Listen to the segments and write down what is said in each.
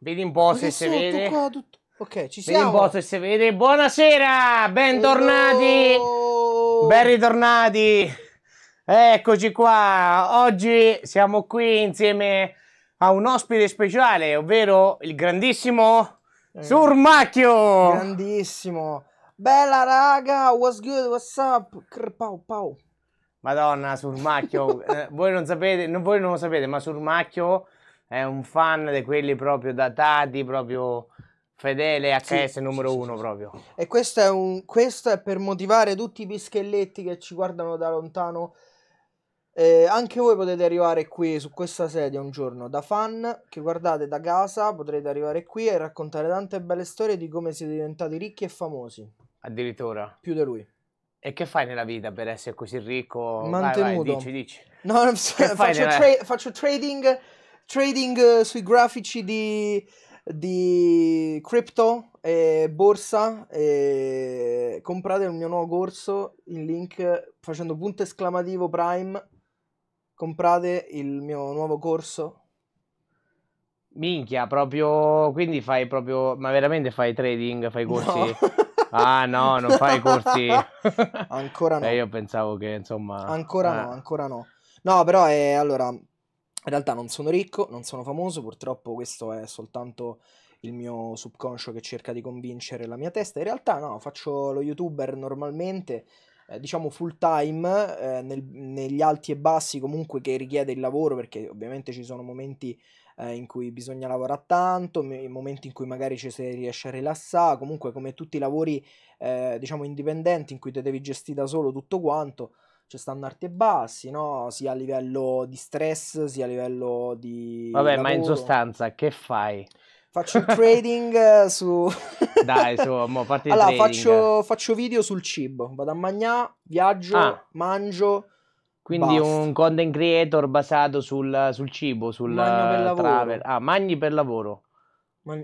Vedi un po' se si vede. Qua, tutto... Ok, ci siamo. Vedi un po' se si vede. Buonasera, bentornati. Oh. Ben ritornati. Eccoci qua. Oggi siamo qui insieme a un ospite speciale, ovvero il grandissimo eh. Surmacchio. Grandissimo. Bella raga, what's good, what's up? Cr pow, Madonna, Surmacchio, eh, voi non sapete, non, voi non lo sapete, ma Surmacchio è un fan di quelli proprio datati, proprio fedele HS sì, numero sì, uno sì, proprio. E questo è, un, questo è, per motivare tutti i pischelletti che ci guardano da lontano. Eh, anche voi potete arrivare qui su questa sedia un giorno da fan che guardate da casa, potrete arrivare qui e raccontare tante belle storie di come siete diventati ricchi e famosi. Addirittura. Più di lui. E che fai nella vita per essere così ricco? Mantenuto. Vai, vai, dici, dici. No, faccio, tra faccio trading trading eh, sui grafici di, di crypto e borsa e comprate il mio nuovo corso in link facendo punto esclamativo prime comprate il mio nuovo corso minchia proprio quindi fai proprio ma veramente fai trading fai corsi no. ah no non fai corsi ancora no eh, io pensavo che insomma ancora ah. no eh. ancora no no però è allora in realtà non sono ricco, non sono famoso, purtroppo questo è soltanto il mio subconscio che cerca di convincere la mia testa. In realtà no, faccio lo youtuber normalmente, eh, diciamo full time, eh, nel, negli alti e bassi comunque che richiede il lavoro, perché ovviamente ci sono momenti eh, in cui bisogna lavorare tanto, momenti in cui magari ci si riesce a rilassare, comunque come tutti i lavori eh, diciamo indipendenti in cui te devi gestire da solo tutto quanto ci stanno arti e bassi, no? Sia a livello di stress, sia a livello di... Vabbè, lavoro. ma in sostanza che fai? Faccio trading eh, su... Dai, su, mo, fatti allora, faccio, faccio, video sul cibo, vado a mangiare, viaggio, ah. mangio... Quindi Basta. un content creator basato sul, sul cibo, sul magno per eh, lavoro. travel. Ah, magni per lavoro.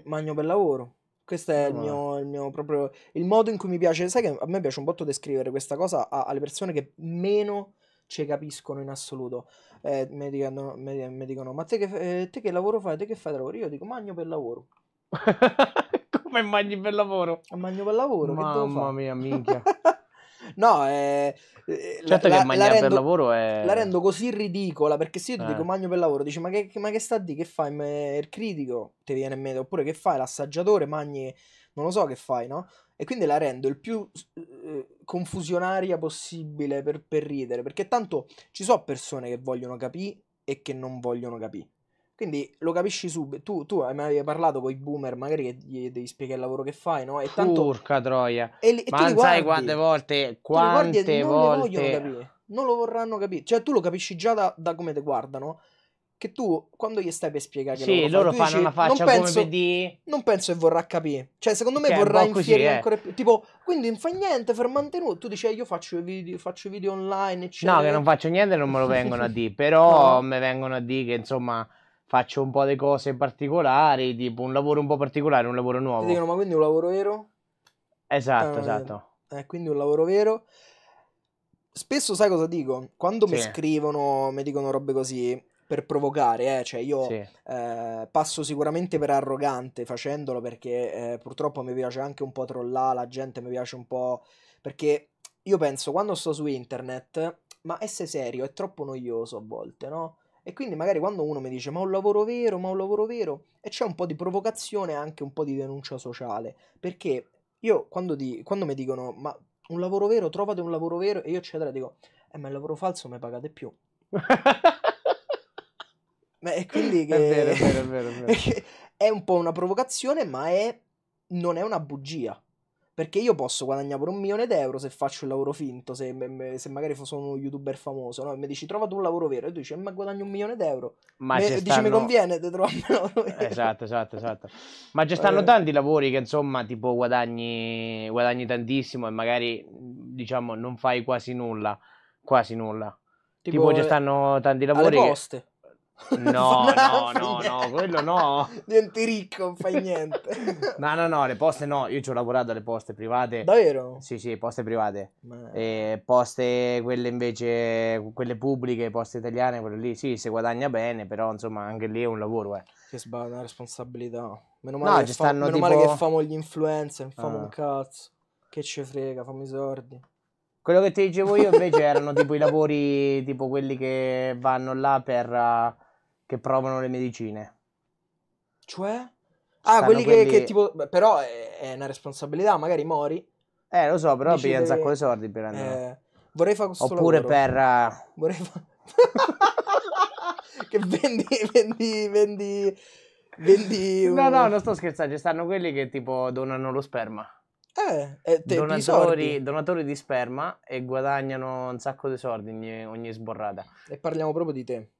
Magno per lavoro. Questo è il mio, il mio, proprio il modo in cui mi piace. Sai che a me piace un botto descrivere questa cosa a, alle persone che meno ci capiscono in assoluto. Eh, mi, dicono, mi, mi, dicono, Ma te che, eh, te che, lavoro fai? Te che fai da lavoro? Io dico magno per lavoro. Come magni per lavoro? Magno per lavoro. Mamma mia, minchia. No, eh, eh certo la, che Magna la rendo, per lavoro è... La rendo così ridicola perché se io ti eh. dico Magno per lavoro, dici ma che, ma che sta di? Che fai il critico? Ti viene in mente. Oppure che fai l'assaggiatore? Magni... Non lo so che fai, no? E quindi la rendo il più eh, confusionaria possibile per, per ridere. Perché tanto ci sono persone che vogliono capire e che non vogliono capire. Quindi lo capisci subito. Tu, tu mi avevi parlato con i boomer, magari che gli devi spiegare il lavoro che fai, no? E tanto... Porca troia. E, e Ma sai quante volte... Quante guardi, volte... Non, lo vogliono capire, non lo vorranno capire. Cioè tu lo capisci già da, da come ti guardano che tu quando gli stai per spiegare che sì, loro, loro fanno dici, una faccia non penso, di... non penso che vorrà capire cioè secondo me che vorrà infierire eh. ancora più tipo quindi non fa niente per mantenuto tu dici eh, io faccio video, faccio video online eccetera. no che non faccio niente non me lo vengono a dire però no. mi vengono a dire che insomma faccio un po' di cose particolari, tipo un lavoro un po' particolare, un lavoro nuovo. Ti dicono, ma quindi un lavoro vero? Esatto, eh, esatto. Eh, quindi un lavoro vero. Spesso sai cosa dico? Quando sì. mi scrivono, mi dicono robe così, per provocare, eh? cioè io sì. eh, passo sicuramente per arrogante facendolo perché eh, purtroppo mi piace anche un po' trollare la gente, mi piace un po' perché io penso quando sto su internet, ma essere serio è troppo noioso a volte, no? E quindi magari quando uno mi dice ma ho un lavoro vero, ma ho un lavoro vero, e c'è un po' di provocazione e anche un po' di denuncia sociale, perché io quando, di, quando mi dicono ma un lavoro vero, trovate un lavoro vero, e io eccetera dico, eh ma il lavoro falso mi pagate più. Beh, quindi che... è, vero, è, vero, è, vero, è un po' una provocazione, ma non è una bugia. Perché io posso guadagnare pure un milione d'euro se faccio il lavoro finto, se, se magari sono uno youtuber famoso, no? E mi dici trova tu un lavoro vero, e tu dici eh, ma guadagno un milione d'euro. Ma me, dici mi conviene di trovare un lavoro vero. Eh, esatto, esatto, esatto. Ma ci stanno eh. tanti lavori che insomma tipo guadagni, guadagni tantissimo e magari diciamo non fai quasi nulla, quasi nulla. Tipo, tipo ci stanno tanti eh, lavori. Alle poste. Che No, no, no, no, quello no. Niente ricco, non fai niente. no, no, no, le poste no. Io ci ho lavorato alle poste private. Davvero? Sì, sì, poste private. Ma... E poste quelle invece, quelle pubbliche, poste italiane, quello lì. Sì, si guadagna bene, però insomma anche lì è un lavoro, eh. Che sbaglia una responsabilità. Meno male, no, che, fa... Meno tipo... male che famo gli influencer, famo ah. un cazzo. Che ci frega, fammi i soldi. Quello che ti dicevo io invece erano tipo i lavori, tipo quelli che vanno là per... uh, che provano le medicine. Cioè? Ah, Stanno quelli, Che, che tipo... beh, Però è, è una responsabilità, magari mori. Eh, lo so, però Dici un sacco di soldi per andare. Eh, vorrei fare questo Oppure lavoro. per... uh, Vorrei fa- che vendi, vendi, vendi, vendi... No, no, non sto scherzando, ci stanno quelli che tipo donano lo sperma. Eh, donatori, donatori, di sperma e guadagnano un sacco di soldi ogni, ogni sborrata. E parliamo proprio di te.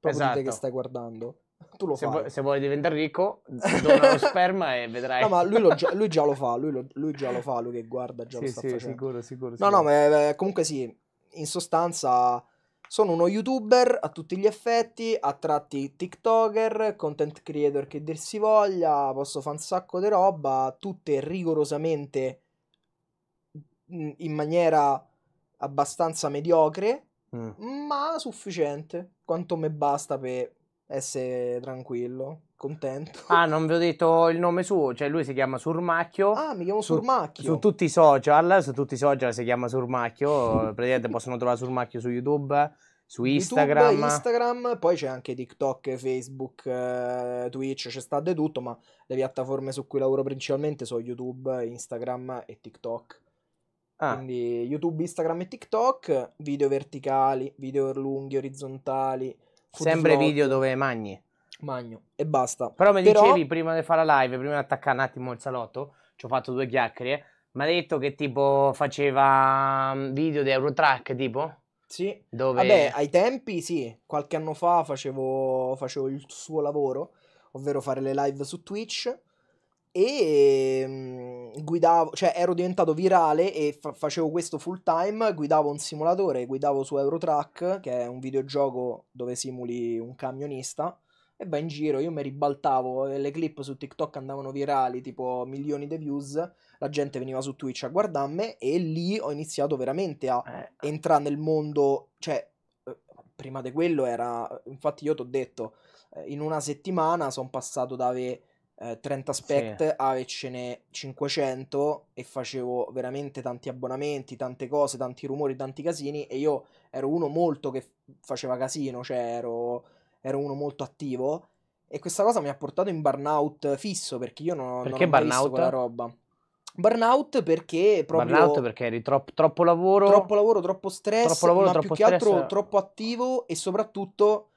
Proprio esatto. di te che esatto. stai guardando. Tu lo se fai. Vuoi, se vuoi diventare ricco, dona lo sperma e vedrai. No, ma lui, lo, lui già lo fa, lui, lo, lui, già lo fa, lui che guarda già sì, lo sta sì, facendo. Sicuro, sicuro, sicuro. No, no, ma eh, comunque sì, in sostanza sono uno youtuber a tutti gli effetti, a tratti tiktoker, content creator che dir si voglia, posso fare un sacco di roba, tutte rigorosamente in maniera abbastanza mediocre, mm. ma sufficiente, quanto me basta per essere tranquillo contento. Ah, non vi ho detto il nome suo, cioè lui si chiama Surmacchio. Ah, mi chiamo su, Surmacchio. Su tutti i social, su tutti i social si chiama Surmacchio, praticamente possono trovare Surmacchio su YouTube, su Instagram. YouTube, Instagram, poi c'è anche TikTok, Facebook, eh, Twitch, c'è sta di tutto, ma le piattaforme su cui lavoro principalmente sono YouTube, Instagram e TikTok. Ah. Quindi YouTube, Instagram e TikTok, video verticali, video lunghi, orizzontali. Sempre vlog. video dove magni. Magno e basta. Però mi Però... dicevi prima di fare la live, prima di attaccare un attimo il salotto, ci ho fatto due chiacchiere. Mi ha detto che tipo faceva mm, video di Eurotrack tipo? Sì. Dove... Vabbè, ai tempi sì, qualche anno fa facevo, facevo il suo lavoro, ovvero fare le live su Twitch e mm, guidavo, cioè ero diventato virale e fa- facevo questo full time, guidavo un simulatore, guidavo su Eurotrack, che è un videogioco dove simuli un camionista e va in giro, io mi ribaltavo, le clip su TikTok andavano virali, tipo milioni di views, la gente veniva su Twitch a guardarmi e lì ho iniziato veramente a eh. entrare nel mondo, cioè eh, prima di quello era, infatti io ti ho detto, eh, in una settimana sono passato da avere eh, 30 spect sì. a avercene 500 e facevo veramente tanti abbonamenti, tante cose, tanti rumori, tanti casini e io ero uno molto che faceva casino, cioè ero ero uno molto attivo e questa cosa mi ha portato in burnout fisso perché io non, perché non ho visto quella roba. Burnout perché proprio Burnout perché eri tro- troppo lavoro, troppo lavoro, troppo stress, troppo lavoro, ma troppo più stress. che altro eh. troppo attivo e soprattutto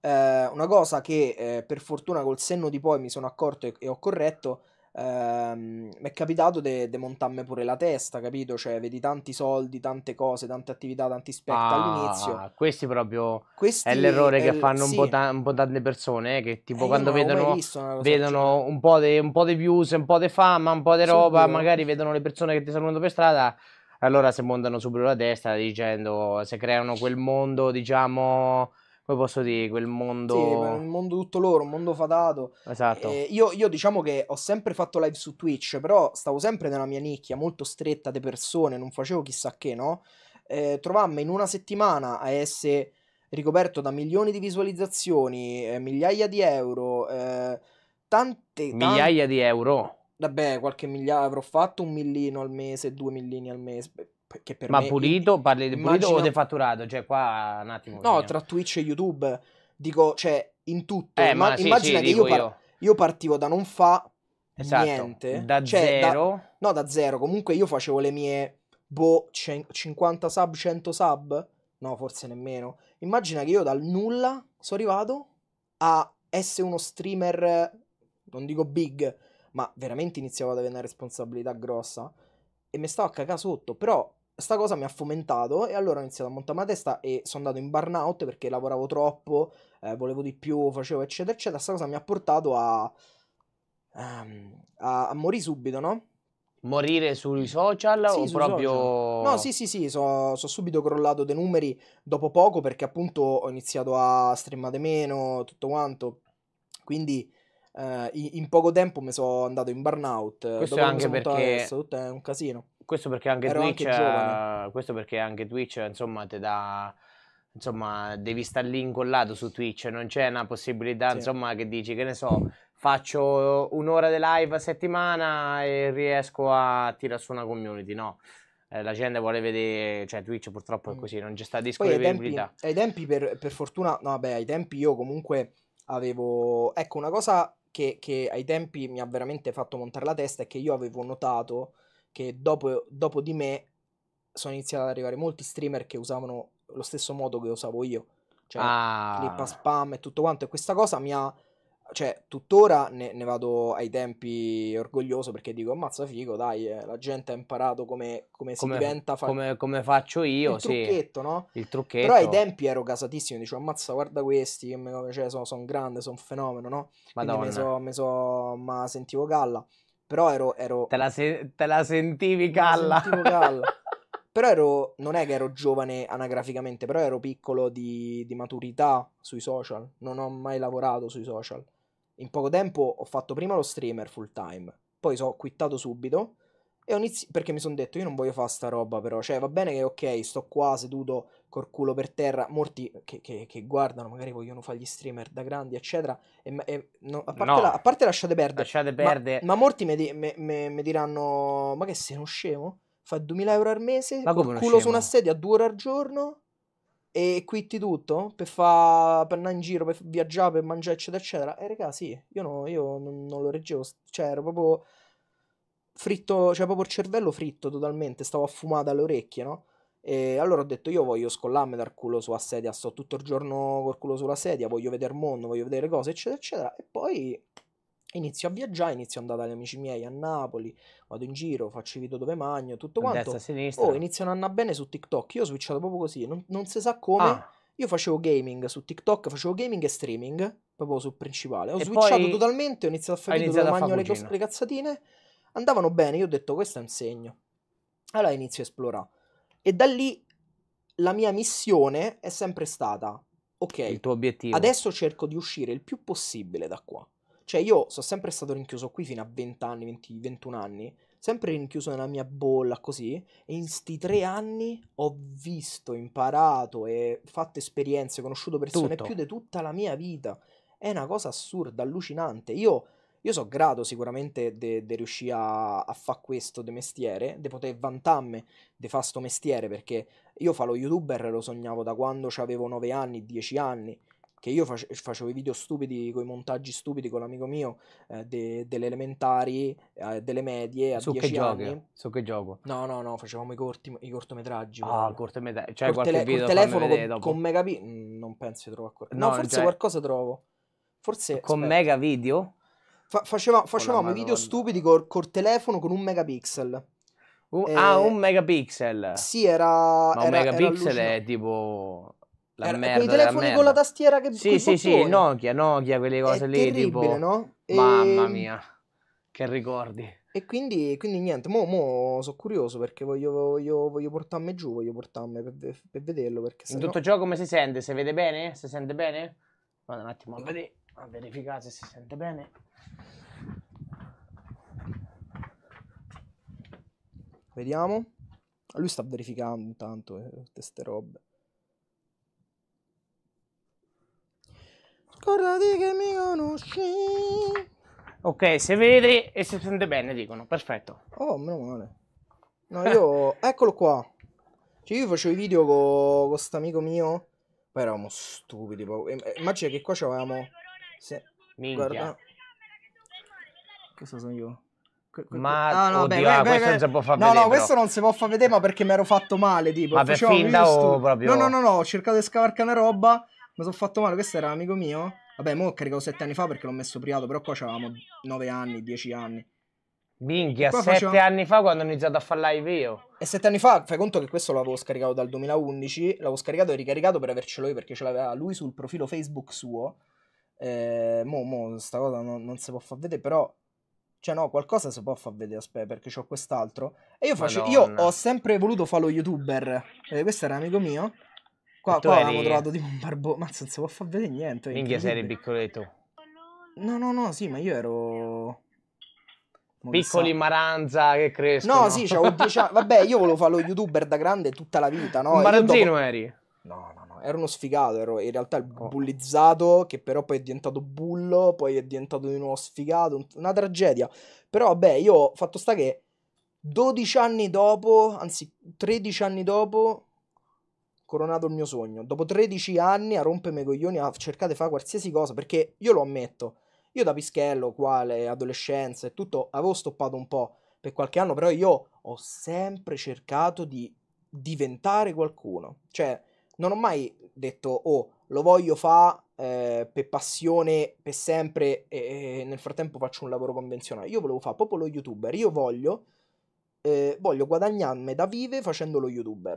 eh, una cosa che eh, per fortuna col senno di poi mi sono accorto e, e ho corretto Ehm, mi è capitato di montarmi pure la testa, capito? Cioè, vedi tanti soldi, tante cose, tante attività, tanti spettacoli ah, all'inizio. Questi proprio questi è l'errore è che l- fanno sì. un, po ta- un, po tante persone, eh, che tipo eh, quando vedono, vedono un, po de, un, po di views, un po' di fama, un po' di roba, Subito. magari vedono le persone che ti salutano per strada allora si montano subito la testa dicendo se creano quel mondo diciamo come posso dire, quel mondo... Sì, un mondo tutto loro, un mondo fatato. Esatto. Eh, io, io, diciamo che ho sempre fatto live su Twitch, però stavo sempre nella mia nicchia, molto stretta di persone, non facevo chissà che, no? Eh, trovarmi in una settimana a essere ricoperto da milioni di visualizzazioni, eh, migliaia di euro, eh, tante... Migliaia di euro? Vabbè, qualche migliaia, avrò fatto un millino al mese, due millini al mese, che per ma me, pulito? Parli di pulito immagino... o defatturato? Cioè, qua un attimo. No, mio. tra Twitch e YouTube, dico, cioè, in tutto. Eh, ma, sì, immagina sì, che io, par- io. io, partivo da non fa esatto, niente. Da cioè, zero. Da, no, da zero. Comunque io facevo le mie, boh, 50 sub, 100 sub? No, forse nemmeno. Immagina che io dal nulla sono arrivato a essere uno streamer, non dico big, ma veramente iniziavo ad avere una responsabilità grossa. E mi stavo a cagare sotto, però sta cosa mi ha fomentato e allora ho iniziato a montare la testa e sono andato in burnout perché lavoravo troppo, eh, volevo di più, facevo eccetera eccetera. Sta cosa mi ha portato a, um, a, a morire subito, no? Morire sui social sì, o sui proprio... Social. No, sì, sì, sì, sono so subito crollato dei numeri dopo poco perché appunto ho iniziato a streamare meno, tutto quanto. Quindi... Eh, in poco tempo mi sono andato in burnout. Questo dopo anche perché adesso, tutto è un casino. Questo perché anche Ero Twitch, anche questo perché anche Twitch, insomma, ti dà insomma, devi stare lì incollato su Twitch, non c'è una possibilità, sì. insomma, che dici che ne so, faccio un'ora di live a settimana e riesco a tirare su una community, no? Eh, la gente vuole vedere, cioè Twitch purtroppo è mm. così, non c'è sta disponibilità. Ai tempi, ai tempi per, per, fortuna, no vabbè, ai tempi io comunque avevo, ecco una cosa che, che ai tempi mi ha veramente fatto montare la testa è che io avevo notato che dopo, dopo di me sono iniziati ad arrivare molti streamer che usavano lo stesso modo che usavo io. Cioè, ah. clip a spam e tutto quanto. E questa cosa mi ha... Cioè, tuttora ne, ne vado ai tempi orgoglioso perché dico, ammazza figo, dai, eh, la gente ha imparato come, come si come, diventa... Fa... Come, come, faccio io, Il trucchetto, sì. no? Il trucchetto. Però ai tempi ero casatissimo, dicevo, ammazza, guarda questi, cioè, sono, sono grande, sono un fenomeno, no? Ma Quindi so, so, ma sentivo galla. Però ero... ero... Te, la se- te, la sentivi calla. Te la calla. però ero... Non è che ero giovane anagraficamente, però ero piccolo di, di maturità sui social. Non ho mai lavorato sui social. In poco tempo ho fatto prima lo streamer full time, poi sono quittato subito. E ho inizi- perché mi sono detto, io non voglio fare sta roba però, cioè va bene che ok, sto qua seduto col culo per terra, molti che, che, che, guardano, magari vogliono fare gli streamer da grandi, eccetera. E, e, no, a, parte no. la, a, parte lasciate perdere, lasciate perdere. Ma, ma molti mi, di, diranno: Ma che sei uno scemo? Fa 2000 euro al mese, ma col culo su una sedia, a due ore al giorno e quitti tutto per, fa, per andare in giro, per viaggiare, per mangiare, eccetera, eccetera. E regà, sì, io, no, io non, non lo reggevo, cioè ero proprio fritto, cioè proprio il cervello fritto totalmente, stavo affumato alle orecchie, no? E allora ho detto io voglio scollarmi dal culo sulla sedia, sto tutto il giorno col culo sulla sedia, voglio vedere il mondo, voglio vedere cose, eccetera, eccetera. E poi inizio a viaggiare, inizio ad andare agli amici miei a Napoli, vado in giro, faccio i video dove magno, tutto quanto. Destra, sinistra. Oh, iniziano a andare bene su TikTok. Io ho switchato proprio così, non, non si sa come. Ah. Io facevo gaming su TikTok, facevo gaming e streaming, proprio sul principale. Ho e switchato totalmente, ho iniziato a fare video dove magno le, le cazzatine. Andavano bene, io ho detto questo è un segno. Allora inizio a esplorare e da lì la mia missione è sempre stata, ok, il tuo obiettivo. Adesso cerco di uscire il più possibile da qua. Cioè io sono sempre stato rinchiuso qui fino a 20 anni, 20, 21 anni, sempre rinchiuso nella mia bolla così, e in sti tre anni ho visto, imparato e fatto esperienze, conosciuto persone Tutto. più di tutta la mia vita. È una cosa assurda, allucinante. Io io so grato sicuramente di riuscire a, a fare questo de mestiere, di poter vantarmi di fare questo mestiere, perché io fa lo youtuber lo sognavo da quando avevo 9 anni, 10 anni, che io face, facevo i video stupidi, con i montaggi stupidi con l'amico mio eh, de, delle elementari, eh, delle medie, a su 10 che anni. Giochi? Su che gioco? No, no, no, facevamo i, corti, i cortometraggi. Ah, cortometraggi, cioè col qualche tele- video telefono con, dopo. con megapi... Mm, non penso di qualcosa. No, no forse cioè... qualcosa trovo. Forse... Con aspetta. mega video? Fa- faceva- facevamo video stupidi col, col telefono con un megapixel. Un, e... Eh, ah, un megapixel. Sì, era. Ma un era, megapixel era è tipo. La era, merda, quei telefoni merda. con la tastiera che Sì, sì, sì, Nokia, Nokia, quelle cose è lì. Tipo... No? E... Mamma mia, che ricordi. E quindi, quindi niente, mo, mo sono curioso perché voglio, voglio, voglio portarmi giù, voglio portarmi per, per vederlo. Perché In tutto no... ciò come si sente? Si vede bene? Si sente bene? Vado un attimo a vedere a verificare se si sente bene vediamo lui sta verificando intanto eh, tutte queste robe scordati che mi conosci ok se vede e si sente bene dicono perfetto oh meno male no io eccolo qua cioè io facevo i video con questo amico mio poi eravamo stupidi. Eh, immagina che qua c'avevamo se... Minchia. Guarda... Questo sono io. Que- que- ma ah, no, oddio, beh, ah, beh, questo beh, non si può far no, vedere. No, no, questo non si può far vedere, ma perché mi ero fatto male. Tipo, ma per finta o proprio? No, no, no, no, ho cercato di scavarcare una roba, mi sono fatto male. Questo era un amico mio. Vabbè, mo ho caricato 7 anni fa perché l'ho messo privato, però qua c'avevamo 9 anni, 10 anni. Minchia, 7 facevo... anni fa quando ho iniziato a fare live io. E 7 anni fa, fai conto che questo l'avevo scaricato dal 2011, l'avevo scaricato e ricaricato per avercelo io perché ce l'aveva lui sul profilo Facebook suo eh, mo, mo, sta cosa non, non si può far vedere, però cioè no, qualcosa si può far vedere, aspetta, perché ho quest'altro. E io, face... io ho sempre voluto fare lo youtuber. Eh, questo era amico mio. Qua, qua eri... avevamo trovato tipo un barbo... Ma non si può far vedere niente. Minchia, sei eri piccoletto. No, no, no, sì, ma io ero... Mo Piccoli maranza che crescono. No, sì, c'avevo 10 anni. Vabbè, io volevo fare lo youtuber da grande tutta la vita, no? maranzino dopo... eri? No, no era uno sfigato, ero in realtà il oh. bullizzato che però poi è diventato bullo, poi è diventato di nuovo sfigato, una tragedia. Però vabbè, io fatto sta che 12 anni dopo, anzi 13 anni dopo, coronato il mio sogno. Dopo 13 anni a rompermi i coglioni, a cercare di fare qualsiasi cosa, perché io lo ammetto, io da pischello, quale, adolescenza e tutto, avevo stoppato un po' per qualche anno, però io ho sempre cercato di diventare qualcuno. Cioè, non ho mai detto, oh, lo voglio fare eh, per passione, per sempre, e, e, nel frattempo faccio un lavoro convenzionale. Io volevo fare proprio lo youtuber, io voglio, eh, voglio guadagnarmi da vive facendo lo youtuber.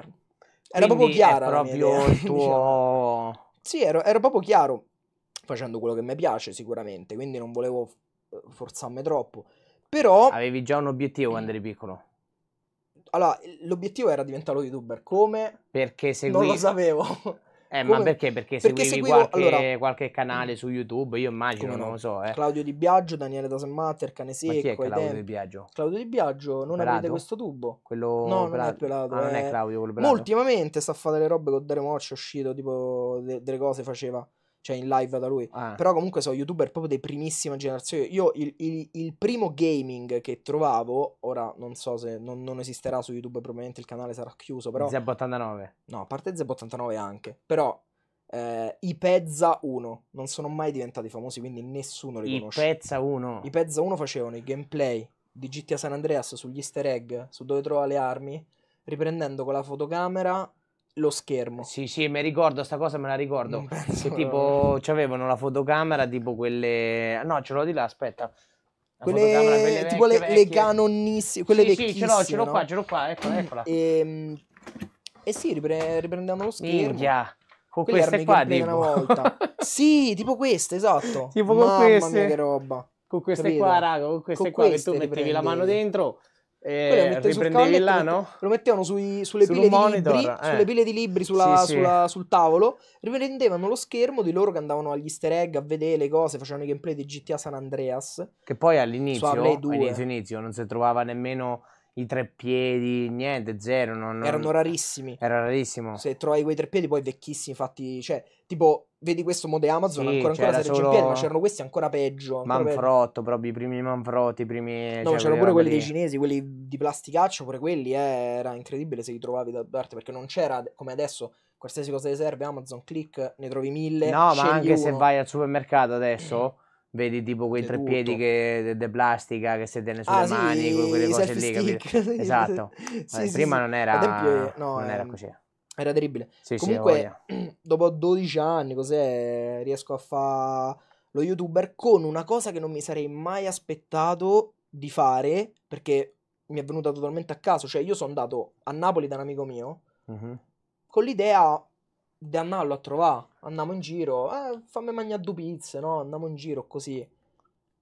Era Quindi proprio chiara. proprio il diciamo. tuo... sì, ero, ero proprio chiaro facendo quello che mi piace sicuramente, quindi non volevo forzarmi troppo. Però avevi già un obiettivo quando eri piccolo. Allora, l'obiettivo era diventare lo youtuber. Come? Perché seguivo. Non lo sapevo. Eh, Come? ma perché? Perché, perché seguivi seguivo, qualche, allora... Mm, qualche, canale su YouTube? Io immagino, no? non lo so. Eh. Claudio Di Biagio, Daniele da Sematter, Cane Secco. Ma chi è Claudio tempi. Di Biagio? Claudio Di Biagio, non pelato? avete questo tubo? Quello no, pelato. non è pelato. Ah, è... non è eh. Claudio quello pelato. Ma ultimamente sta a fare delle robe con Dare Moccia, è uscito, tipo, de- delle cose faceva cioè in live da lui. Ah. Però comunque sono youtuber proprio dei primissima generazione. Io il, il, il, primo gaming che trovavo, ora non so se non, non esisterà su YouTube, probabilmente il canale sarà chiuso, però... Zeb89. No, a parte Zeb89 anche, però... Eh, Ipezza 1 non sono mai diventati famosi quindi nessuno li conosce Ipezza 1 Ipezza 1 facevano i gameplay di GTA San Andreas sugli easter egg su dove trova le armi riprendendo con la fotocamera lo schermo. Sì, sì, mi ricordo, sta cosa me la ricordo. Penso... Che tipo, c'avevano la fotocamera, tipo quelle... No, ce l'ho di là, aspetta. La quelle, quelle tipo le, le canonissime, quelle sì, Sì, ce l'ho, ce l'ho no? qua, ce l'ho qua, eccola, eccola. E, ehm, e eh sì, ripre- riprendendo lo schermo. Minchia. Con quelle queste qua, tipo. Una volta. sì, tipo queste, esatto. Tipo Mamma con queste. Mia, che roba. Con queste Capito? qua, raga, con queste con qua queste che tu mettevi la mano dentro lo eh, riprendevano là, no? Lo mettevano sui, sulle, pile monitor, libri, eh. sulle, pile di libri, sulla, sì, sulla, sul tavolo, riprendevano lo schermo di loro che andavano agli easter egg a vedere le cose, facevano i gameplay di GTA San Andreas. Che poi all'inizio, all'inizio, inizio, non si trovava nemmeno i tre piedi, niente, zero. Non, non... Erano rarissimi. Era rarissimo. Se trovavi quei tre piedi, poi vecchissimi, fatti, cioè, tipo, vedi questo mode Amazon, sì, ancora ancora la serie piedi, ma c'erano questi ancora peggio. Ancora Manfrotto, peggio. proprio i primi Manfrotti, i primi... No, cioè, c'erano pure quelli lì. dei cinesi, quelli di plasticaccio, pure quelli, eh, era incredibile se li trovavi da parte, perché non c'era, come adesso, qualsiasi cosa ti serve, Amazon, click, ne trovi mille. No, ma anche uno. se vai al supermercato adesso... Vedi tipo quei tre piedi che de plastica che si tiene sulle ah, mani, sì, quelle cose lì, capito? Sì, esatto. Sì, Vabbè, prima non era, esempio, no, non ehm, era così. Era terribile. Comunque, dopo 12 anni, cos'è, riesco a fare lo youtuber con una cosa che non mi sarei mai aspettato di fare, perché mi è venuta totalmente a caso. Cioè, io sono andato a Napoli da un amico mio, mm-hmm. con l'idea di andarlo a trovare. Andiamo in giro, eh, fammi mangiare due pizze, no? Andiamo in giro così.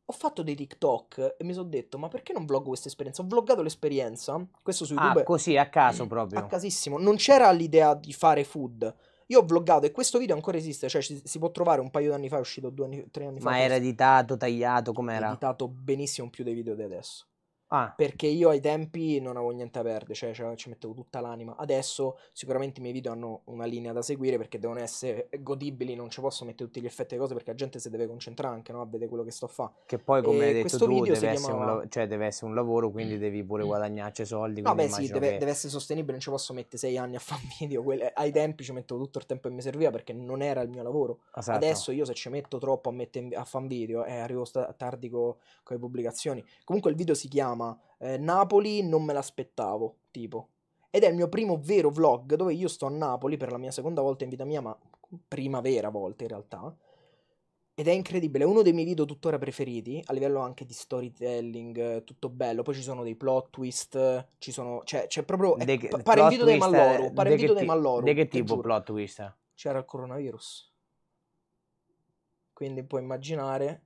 Ho fatto dei TikTok e mi sono detto, ma perché non vloggo questa esperienza? Ho vloggato l'esperienza, questo su ah, YouTube. Ah, così, a caso mm, proprio. A casissimo. Non c'era l'idea di fare food. Io ho vloggato e questo video ancora esiste, cioè ci, si può trovare un paio d'anni fa, è uscito due anni, tre anni fa. Ma era editato, tagliato, com'era? Editato benissimo più dei video di adesso. Ah. Perché io ai tempi non avevo niente a perdere, cioè, cioè, ci mettevo tutta l'anima. Adesso sicuramente i miei video hanno una linea da seguire perché devono essere godibili, non ci posso mettere tutti gli effetti e cose perché la gente si deve concentrare anche no? a vedere quello che sto a fare. Che poi come e hai detto tu deve essere, chiamava... un, cioè, deve essere, un lavoro, quindi mm. devi pure mm. guadagnarci soldi. No beh sì, deve, che... deve, essere sostenibile, non ci posso mettere sei anni a fare video. Quelle... Ai tempi ci mettevo tutto il tempo che mi serviva perché non era il mio lavoro. Esatto. Adesso io se ci metto troppo a, mette... a fare video e eh, arrivo tardi con le pubblicazioni. Comunque il video si chiama chiama? Eh, Napoli non me l'aspettavo, tipo. Ed è il mio primo vero vlog dove io sto a Napoli per la mia seconda volta in vita mia, ma primavera volta in realtà. Ed è incredibile, è uno dei miei video tuttora preferiti, a livello anche di storytelling, eh, tutto bello. Poi ci sono dei plot twist, ci sono... Cioè, c'è proprio... È, che, pare il video dei Malloru, pare il video dei Malloru. Di che tipo giuro. plot twist? C'era il coronavirus. Quindi puoi immaginare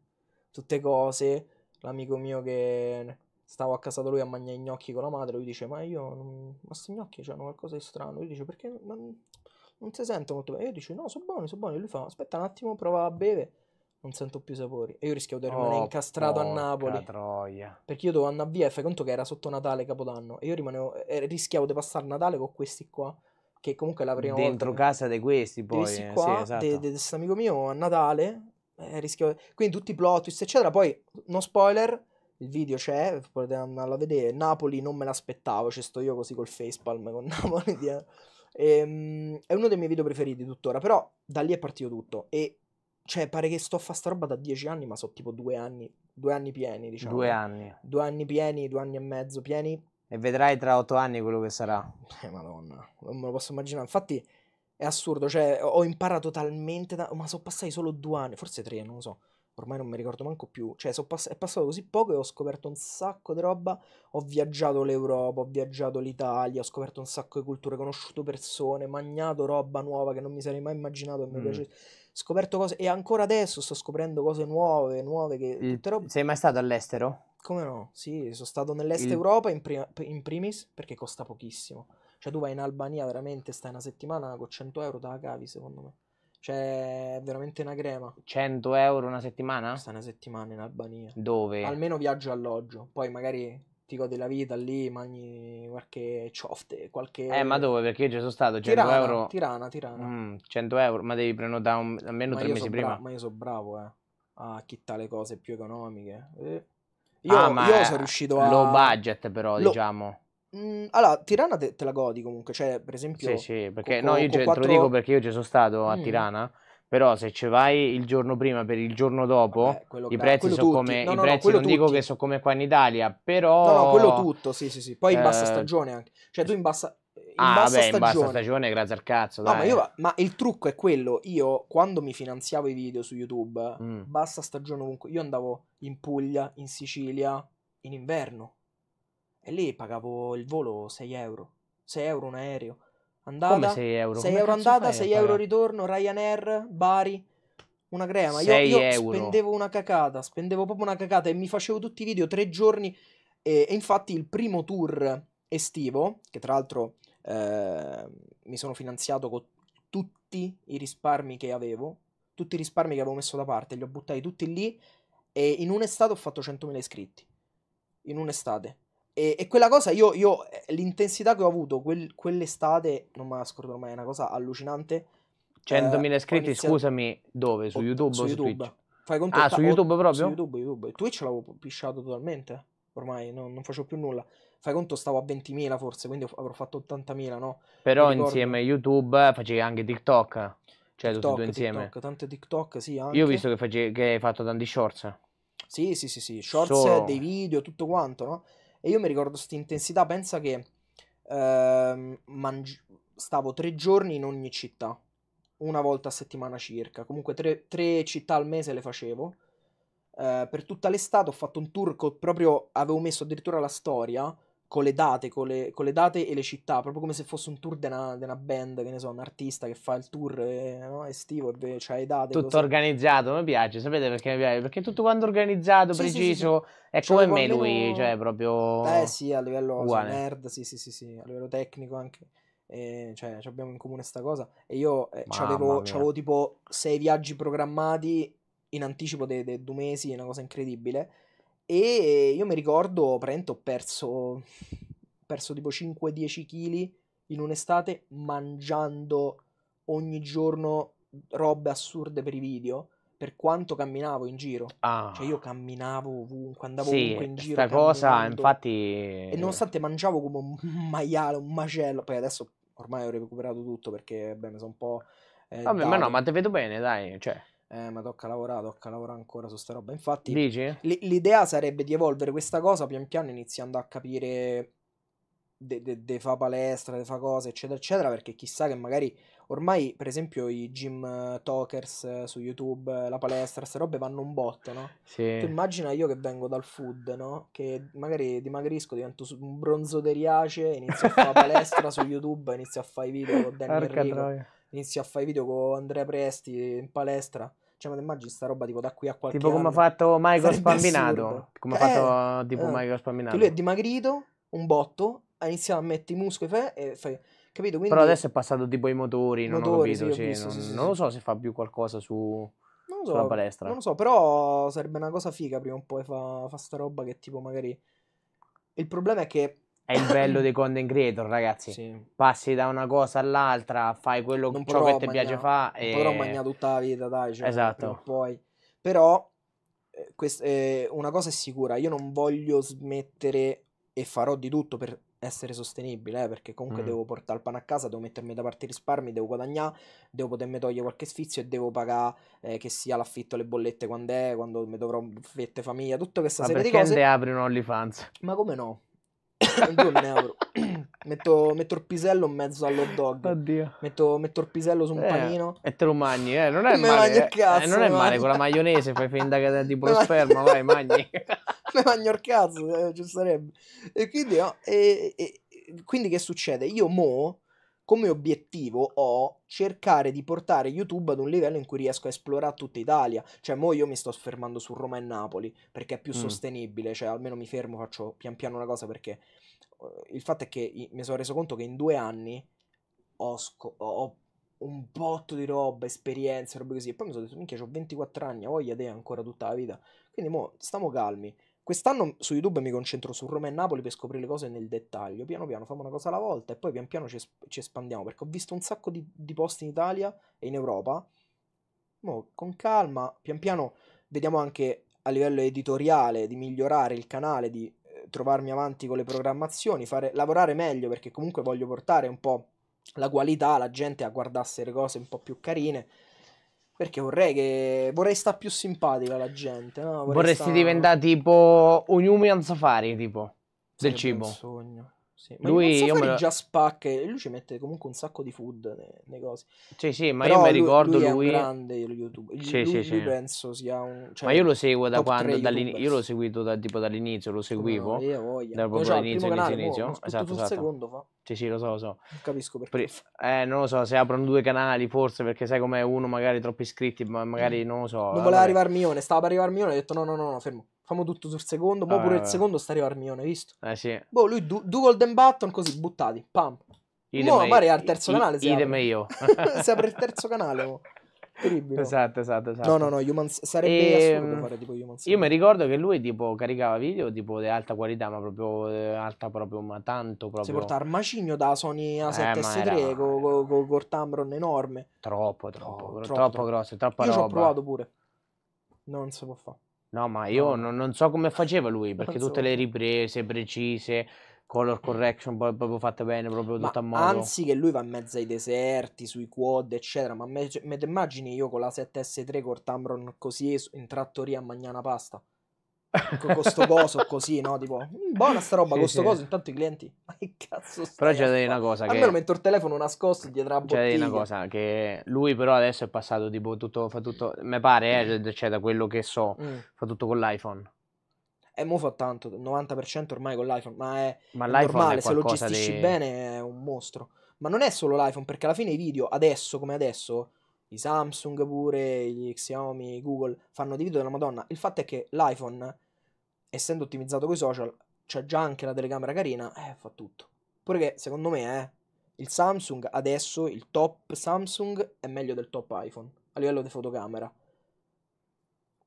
tutte cose, l'amico mio che stavo a casa da lui a mangiare i gnocchi con la madre, lui dice, ma io, non... ma questi gnocchi c'hanno qualcosa di strano, lui dice, perché ma... non si sente molto bene, io dice, no, sono buoni, sono buoni, lui fa, aspetta un attimo, prova a bere, non sento più sapori, e io rischiavo di rimanere oh, incastrato a Napoli, troia. perché io dovevo andare via, e fai conto che era sotto Natale, Capodanno, e io rimanevo, e rischiavo di passare Natale con questi qua, che comunque è la prima Dentro volta... Dentro casa di questi poi, questi eh, qua, sì, esatto. di questo amico mio a Natale, eh, rischiavo, quindi tutti i plot twist eccetera, poi, no spoiler il video c'è, potete andarlo a vedere. Napoli non me l'aspettavo, ci sto io così col facepalm con Napoli E, ehm, è uno dei miei video preferiti tuttora, però da lì è partito tutto. E cioè, pare che sto a fare sta roba da dieci anni, ma so tipo due anni, due anni pieni, diciamo. Due anni. Due anni pieni, due anni e mezzo pieni. E vedrai tra otto anni quello che sarà. Eh, madonna, non me lo posso immaginare. Infatti è assurdo, cioè, ho imparato talmente, da... ma sono passati solo due anni, forse tre, non lo so ormai non mi ricordo manco più, cioè pass- è passato così poco e ho scoperto un sacco di roba, ho viaggiato l'Europa, ho viaggiato l'Italia, ho scoperto un sacco di culture, ho conosciuto persone, magnato roba nuova che non mi sarei mai immaginato e mi mm. piace scoperto cose e ancora adesso sto scoprendo cose nuove, nuove che Il... tutte robe... Sei mai stato all'estero? Come no? Sì, sono stato nell'est Il... Europa in, prima... in primis perché costa pochissimo. Cioè tu vai in Albania veramente, stai una settimana con 100 euro te la cavi secondo me. Cioè, è veramente una crema. 100 euro una settimana? Sta una settimana in Albania. Dove? Almeno viaggio e alloggio. Poi magari ti godi la vita lì, mangi qualche ciofte, qualche... Eh, ma dove? Perché io già sono stato, 100 tirana, euro... Tirana, Tirana. Mm, 100 euro, ma devi prenotare un... almeno ma tre mesi so prima. Bra- ma io sono bravo, eh, a chittare le cose più economiche. Eh. Io, ah, io sono riuscito a... Low budget però, Lo... diciamo. Mm, allora, Tirana te, te, la godi comunque, cioè per esempio... Sì, sì, perché co- no, io quattro... te lo dico perché io ci sono stato a mm. Tirana, però se ci vai il giorno prima per il giorno dopo, Vabbè, i prezzi sono come... No, i no, prezzi no, non tutti. dico che sono come qua in Italia, però... No, no, quello tutto, sì, sì, sì. Poi in bassa eh... stagione anche. Cioè tu in bassa... In ah, bassa vabbè, in bassa stagione, grazie al cazzo. No, ma, io, ma, il trucco è quello. Io quando mi finanziavo i video su YouTube, mm. bassa stagione ovunque. Io andavo in Puglia, in Sicilia, in inverno. E lì pagavo il volo 6 euro. 6 euro un aereo. Andata, Come 6 euro? 6 Come euro andata, 6 euro ritorno, Ryanair, Bari. Una crema. Io, io spendevo una cacata, spendevo proprio una cacata e mi facevo tutti i video tre giorni. E, e infatti il primo tour estivo, che tra l'altro eh, mi sono finanziato con tutti i risparmi che avevo, tutti i risparmi che avevo messo da parte, li ho buttati tutti lì e in un'estate ho fatto 100.000 iscritti. In un'estate. E, e quella cosa, io, io, eh, l'intensità che ho avuto quel, quell'estate, non me la scordo mai, è una cosa allucinante. 100.000 cioè, eh, iscritti, iniziato... scusami, dove? Su YouTube su YouTube. su Twitch? Fai conto, ah, su YouTube ho... proprio? Su YouTube, YouTube. Twitch l'avevo pisciato totalmente, ormai no, non faccio più nulla fai conto stavo a 20.000 forse, quindi avrò fatto 80.000, no? Però insieme a YouTube eh, facevi anche TikTok, cioè TikTok, tutti insieme. TikTok, tante TikTok, sì, anche. Io ho visto che, facevi, che hai fatto tanti shorts. Sì, sì, sì, sì, shorts, Solo... dei video, tutto quanto, no? E io mi ricordo questa intensità, pensa che ehm, mangi- stavo tre giorni in ogni città, una volta a settimana circa, comunque tre, tre città al mese le facevo. Eh, per tutta l'estate ho fatto un tour, proprio avevo messo addirittura la storia con le date, con le, con le, date e le città, proprio come se fosse un tour di una, band, che ne so, un artista che fa il tour eh, no, estivo e cioè le date. Tutto così. organizzato, mi piace, sapete perché mi piace? Perché tutto quanto organizzato, sì, preciso, sì, sì, è cioè, come me lui, lo... cioè proprio... Eh sì, a livello cioè, uguale. nerd, sì, sì, sì, sì, a livello tecnico anche. E, cioè, abbiamo in comune sta cosa. E io eh, avevo tipo sei viaggi programmati in anticipo dei due mesi, una cosa incredibile e io mi ricordo, prendo, ho perso, perso tipo 5-10 kg in un'estate mangiando ogni giorno robe assurde per i video per quanto camminavo in giro. Ah. Cioè io camminavo ovunque, andavo sì, ovunque in giro. Questa cosa, infatti... E nonostante mangiavo come un maiale, un macello, poi adesso ormai ho recuperato tutto perché beh, mi sono un po'... Eh, Vabbè, ma no, ma te vedo bene, dai, cioè eh, ma tocca lavorare, tocca lavorare ancora su sta roba. Infatti, l- l'idea sarebbe di evolvere questa cosa pian piano iniziando a capire de, de-, de fa palestra, de fa cose, eccetera, eccetera, perché chissà che magari ormai, per esempio, i gym talkers su YouTube, la palestra, queste robe vanno un botto, no? Sì. Tu immagina io che vengo dal food, no? Che magari dimagrisco, divento un bronzo teriace, inizio a fare palestra su YouTube, inizio a fare i video con Danny Enrico. Troia inizi a fare video con Andrea Presti in palestra. Cioè, ma immagini sta roba tipo da qui a qualche Tipo come ha fatto Michael Spambinato. Come ha cioè, eh, fatto tipo eh, Michael Spambinato. Lui è dimagrito un botto, ha iniziato a mettere i muscoli fai, e fai. Capito? Quindi... Però adesso è passato tipo i motori, motori non ho capito. Sì, ho cioè, visto, non, sì, sì, non lo so se fa più qualcosa su non lo so, sulla palestra. Non lo so, però sarebbe una cosa figa prima o poi fa, fa sta roba che tipo magari... Il problema è che è il bello dei content creator, ragazzi. Sì. Passi da una cosa all'altra, fai quello ciò che ti piace fare. E... Però magna tutta la vita, dai. Cioè, esatto. Poi. Però eh, quest- eh, una cosa è sicura, io non voglio smettere e farò di tutto per essere sostenibile, eh, perché comunque mm. devo portare il pane a casa, devo mettermi da parte i risparmi, devo guadagnare, devo potermi togliere qualche sfizio e devo pagare eh, che sia l'affitto, le bollette quando è, quando mi dovrò fette famiglia, tutto questa Ma serie di cose. Ma perché apri un OnlyFans? Ma come no? Quindi un euro. Metto, metto, il pisello in mezzo all'hot dog. Oddio. Metto, metto il pisello su un eh, panino. E te lo mangi, eh? Non è me male. Eh. Eh, cazzo, eh, non è male mangio. con la maionese, fai finta che è tipo lo sperma, vai, mangi. me mangio il cazzo, eh, ci sarebbe. E quindi, no, e, e, quindi che succede? Io mo come obiettivo ho cercare di portare YouTube ad un livello in cui riesco a esplorare tutta Italia. Cioè, mo io mi sto fermando su Roma e Napoli perché è più mm. sostenibile, cioè almeno mi fermo, faccio pian piano una cosa perché il fatto è che mi sono reso conto che in due anni ho, sco- ho un botto di roba, esperienze, robe così. E poi mi sono detto, minchia, ho 24 anni, ho voglia di ancora tutta la vita. Quindi mo, stiamo calmi. Quest'anno su YouTube mi concentro su Roma e Napoli per scoprire le cose nel dettaglio. Piano piano facciamo una cosa alla volta e poi pian piano ci, ci espandiamo. Perché ho visto un sacco di, di posti in Italia e in Europa. Mo, con calma, pian piano vediamo anche a livello editoriale di migliorare il canale, di trovarmi avanti con le programmazioni, fare, lavorare meglio perché comunque voglio portare un po' la qualità, la gente a guardarsi le cose un po' più carine. Perché vorrei che. Vorrei stare più simpatica la gente. No? Vorrei Vorresti sta... diventare tipo un human safari, tipo. del cibo. Un sogno. Sì, ma lui io me lo... già spacca e lui ci mette comunque un sacco di food nei, nei cosi. Sì, sì, ma Però io mi ricordo lui, lui, lui... è grande YouTube. Sì, lui, sì, sì. penso sia un cioè, Ma io lo seguo da quando io l'ho seguito da, tipo dall'inizio, lo seguivo. No, io voglio. Da proprio dall'inizio, inizio, inizio. Mo, esatto, esatto. secondo fa. Sì, sì, lo so, lo so. Non capisco perché. Eh, non lo so, se aprono due canali forse perché sai com'è uno magari troppi iscritti, ma magari mm. non lo so. Non voleva allora... arrivarmi io, ne stava per arrivarmi io, ho detto no, no, no fermo Famo tutto sul secondo. Ma eh, pure il eh. secondo sta arrivando Armione, visto? Eh sì. Boh, lui due du- golden button così buttati. Pam. no, magari al terzo canale. idem io. si apre il terzo canale. Oh. Terribile. Esatto, esatto, esatto. No, no, no, Humans sarebbe e... Ehm, assurdo fare tipo Human Io mi ricordo che lui tipo caricava video tipo di alta qualità, ma proprio eh, alta proprio, ma tanto proprio. Si portava il macigno da Sony A7S3 eh, era... con co, co, col Tamron enorme. Troppo, troppo, troppo, troppo, troppo grosso, troppa Io ci ho provato pure. non si può fare. No, ma io non, non so come faceva lui, perché tutte le riprese precise, color mm. correction poi proprio fatte bene, proprio tutto a modo. Anzi che lui va in mezzo ai deserti, sui quad, eccetera, ma me, cioè, me immagini io con la 7S3 col Tamron così in trattoria a Magnana Pasta? con sto coso così, no? Tipo, mm, buona sta roba, sì, con sì. coso, intanto i clienti, ma che cazzo Però c'è da dire una cosa Almeno che... metto il telefono nascosto dietro la bottiglia. C'è da dire una cosa, che lui però adesso è passato tipo tutto, fa tutto, mi pare, eh, cioè da quello che so, mm. fa tutto con l'iPhone. E eh, mo fa tanto, 90% ormai con l'iPhone, ma è ma normale, è se lo gestisci di... bene è un mostro. Ma non è solo l'iPhone, perché alla fine i video, adesso come adesso, i Samsung pure, gli Xiaomi, Google, fanno dei video della madonna. Il fatto è che l'iPhone essendo ottimizzato coi social, c'è già anche la telecamera carina, eh, fa tutto. Pure che, secondo me, eh, il Samsung adesso, il top Samsung è meglio del top iPhone a livello di fotocamera.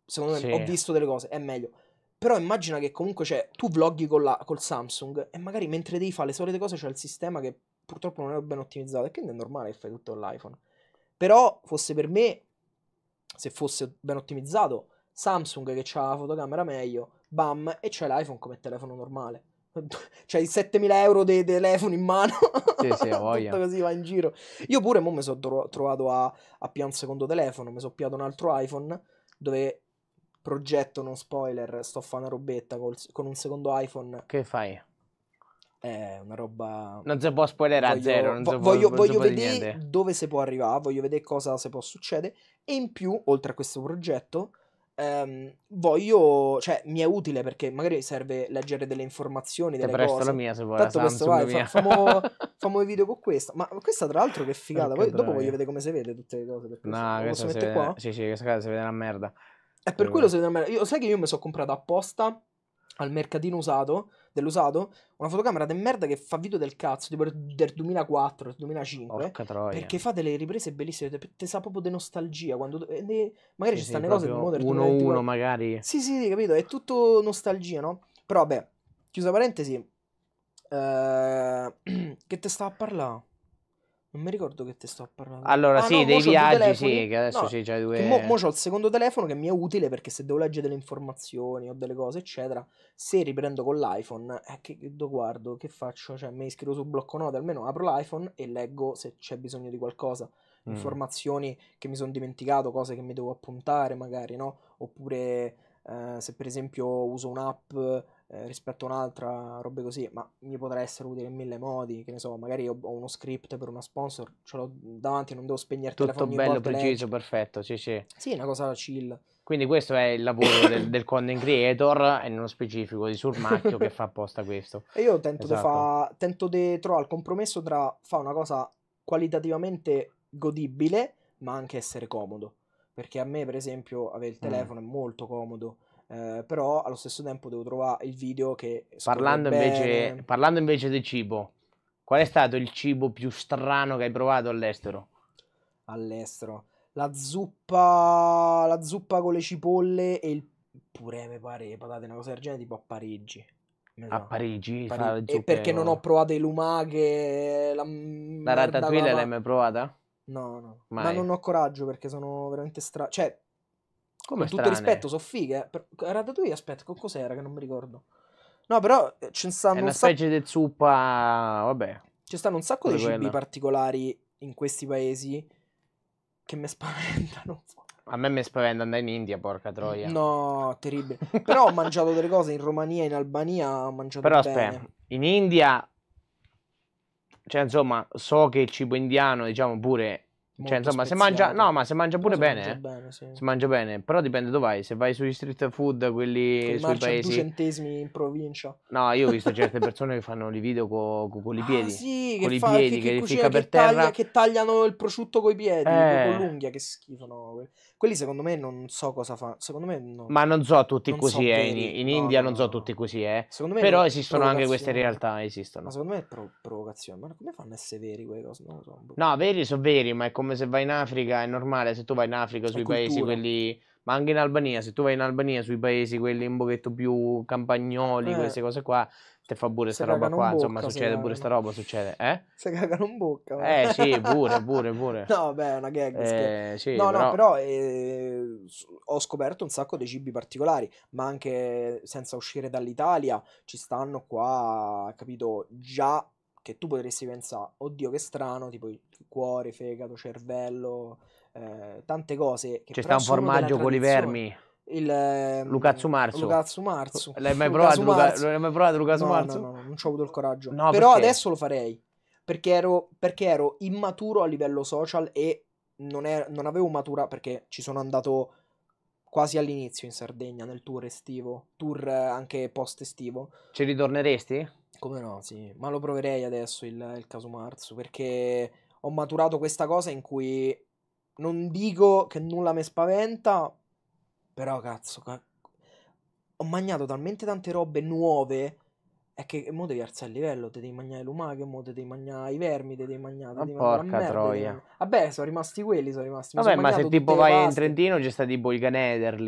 Secondo sì. me ho visto delle cose, è meglio. Però immagina che comunque c'è, cioè, tu vloggi con la, col Samsung e magari mentre devi fare le solite cose c'è il sistema che purtroppo non è ben ottimizzato e quindi è normale che fai tutto con l'iPhone. Però fosse per me, se fosse ben ottimizzato, Samsung che ha la fotocamera meglio, bam, e c'è l'iPhone come telefono normale. C'hai 7000 euro dei telefoni in mano. Sì, sì, voglia. Tutto così va in giro. Io pure mo mi sono trovato a, a un secondo telefono, mi sono piato un altro iPhone dove progetto, non spoiler, sto a fare una robetta col, con un secondo iPhone. Che fai? È eh, una roba. Non si può spoilerare a zero. Non vo- voglio, voglio, voglio vedere dove si può arrivare, voglio vedere cosa si può succedere. E in più, oltre a questo progetto, Um, voglio, cioè, mi è utile perché magari serve leggere delle informazioni, delle presto cose. la mia se vuoi, Tanto questo vai, Fa, famo, famo i video con questa. Ma questa tra l'altro che figata, Poi, dopo voglio vedere come si vede tutte le cose. No, posso mettere vede, qua? Sì, sì, questa cosa si vede una merda. È per quello si vede una merda. Io, sai che io mi sono comprato apposta al mercatino usato, dell'usato, una fotocamera de merda che fa video del cazzo, tipo del 2004, del 2005, perché fa delle riprese bellissime, te, te sa proprio di nostalgia, quando, de, eh, magari sì, ci stanno sì, cose del modern 1-1 eh, magari. Sì, sì, capito, è tutto nostalgia, no? Però vabbè, chiusa parentesi, eh, che te stava a parlare? Non mi ricordo che te sto parlando. Allora, ah, sì, no, dei viaggi, due sì, che adesso no, c'è già due. Mo, mo ho il secondo telefono che mi è utile perché se devo leggere delle informazioni o delle cose, eccetera, se riprendo con l'iPhone, eh, che, che do guardo, che faccio? Cioè, mi iscrivo sul blocco note, almeno apro l'iPhone e leggo se c'è bisogno di qualcosa. Mm. Informazioni che mi sono dimenticato, cose che mi devo appuntare magari, no? Oppure eh, se per esempio uso un'app eh, rispetto a un'altra, robe così, ma mi potrà essere utile in mille modi, che ne so, magari ho, ho uno script per una sponsor, ce l'ho davanti, non devo spegnere il Tutto telefono. Tutto bello, preciso, legge. perfetto, sì sì. Sì, una cosa chill. Quindi questo è il lavoro del, del, content creator e nello specifico di Surmacchio che fa apposta questo. E io tento esatto. di trovare il compromesso tra fare una cosa qualitativamente godibile ma anche essere comodo. Perché a me per esempio avere il mm. telefono mm. è molto comodo eh, però allo stesso tempo devo trovare il video che... Parlando invece, parlando invece di cibo, qual è stato il cibo più strano che hai provato all'estero? All'estero. La zuppa, la zuppa con le cipolle e il purè, mi pare, patate, una cosa del genere, tipo a Parigi. So. A Parigi, Parigi. E perché non ho provato i lumache. La, la ratatouille l'hai mai provata? No, no. Mai. Ma non ho coraggio perché sono veramente stra... Cioè, come Con tutto rispetto, so fighe. Eh, Ratatouille, aspetta, cos'era che non mi ricordo? No, però eh, ci stanno... È una specie sa- di zuppa... vabbè. Ci stanno un sacco di cibi particolari in questi paesi che mi spaventano. A me mi spaventa andare in India, porca troia. No, terribile. Però ho mangiato delle cose in Romania, in Albania, ho mangiato Però aspetta, in India... Cioè, insomma, so che il cibo indiano, diciamo pure cioè, insomma, speziato. se mangia, no, ma se mangia pure se bene, mangia eh. bene sì. se mangia bene, però dipende dove vai. Se vai sui street food, quelli con sui paesi, 2 centesimi in provincia. No, io ho visto certe persone che fanno i video co, co, co, ah, piedi, sì, con i piedi, che, che, che cucina, per che terra, taglia, che tagliano il prosciutto con i piedi, eh. con l'unghia, che schifo. No. Quelli secondo me non so cosa fanno. Secondo me no. Ma non so tutti non così, so eh. in, in no, India non so tutti così, eh. Secondo me però esistono anche queste realtà, esistono. Ma secondo me è provocazione. Ma come fanno a essere veri quei cose? No, veri sono veri, ma è come come se vai in Africa, è normale se tu vai in Africa sui paesi quelli ma anche in Albania, se tu vai in Albania sui paesi quelli un pochetto più campagnoli, eh. queste cose qua, te fa pure se sta roba qua, in insomma, succede pure sta roba, succede, eh? Se cagano in bocca. Eh, eh sì, pure, pure, pure. No, beh, è una gag. Eh, sì, no, però... no, però eh, ho scoperto un sacco di cibi particolari, ma anche senza uscire dall'Italia ci stanno qua, capito, già che tu potresti pensare, oddio che strano, tipo cuore, fegato, cervello, eh, tante cose. Che C'è cioè, stato un formaggio con i vermi. Il, ehm, Lucazzu Marzo. Lucazzu Marzo. L'hai mai provato, Luca, l'hai mai provato Lucazzu no, Marzo? No, no, non ci ho avuto il coraggio. No, Però perché? adesso lo farei. Perché ero, perché ero, immaturo a livello social e non, è, non avevo matura perché ci sono andato quasi all'inizio in Sardegna nel tour estivo, tour eh, anche post estivo. Ci ritorneresti? Come no, sì. Ma lo proverei adesso il, il caso Marzu perché ho maturato questa cosa in cui non dico che nulla mi spaventa, però cazzo, ca- ho mangiato talmente tante robe nuove. È che mo devi alzare il livello, te devi mangiare lumache, mo te devi mangiare i vermi, te devi mangiare... Te ah, devi porca merda, troia. Devi... Vabbè, sono rimasti quelli, sono rimasti... Vabbè, sono ma se tipo vai in Trentino c'è sta tipo il Ganeder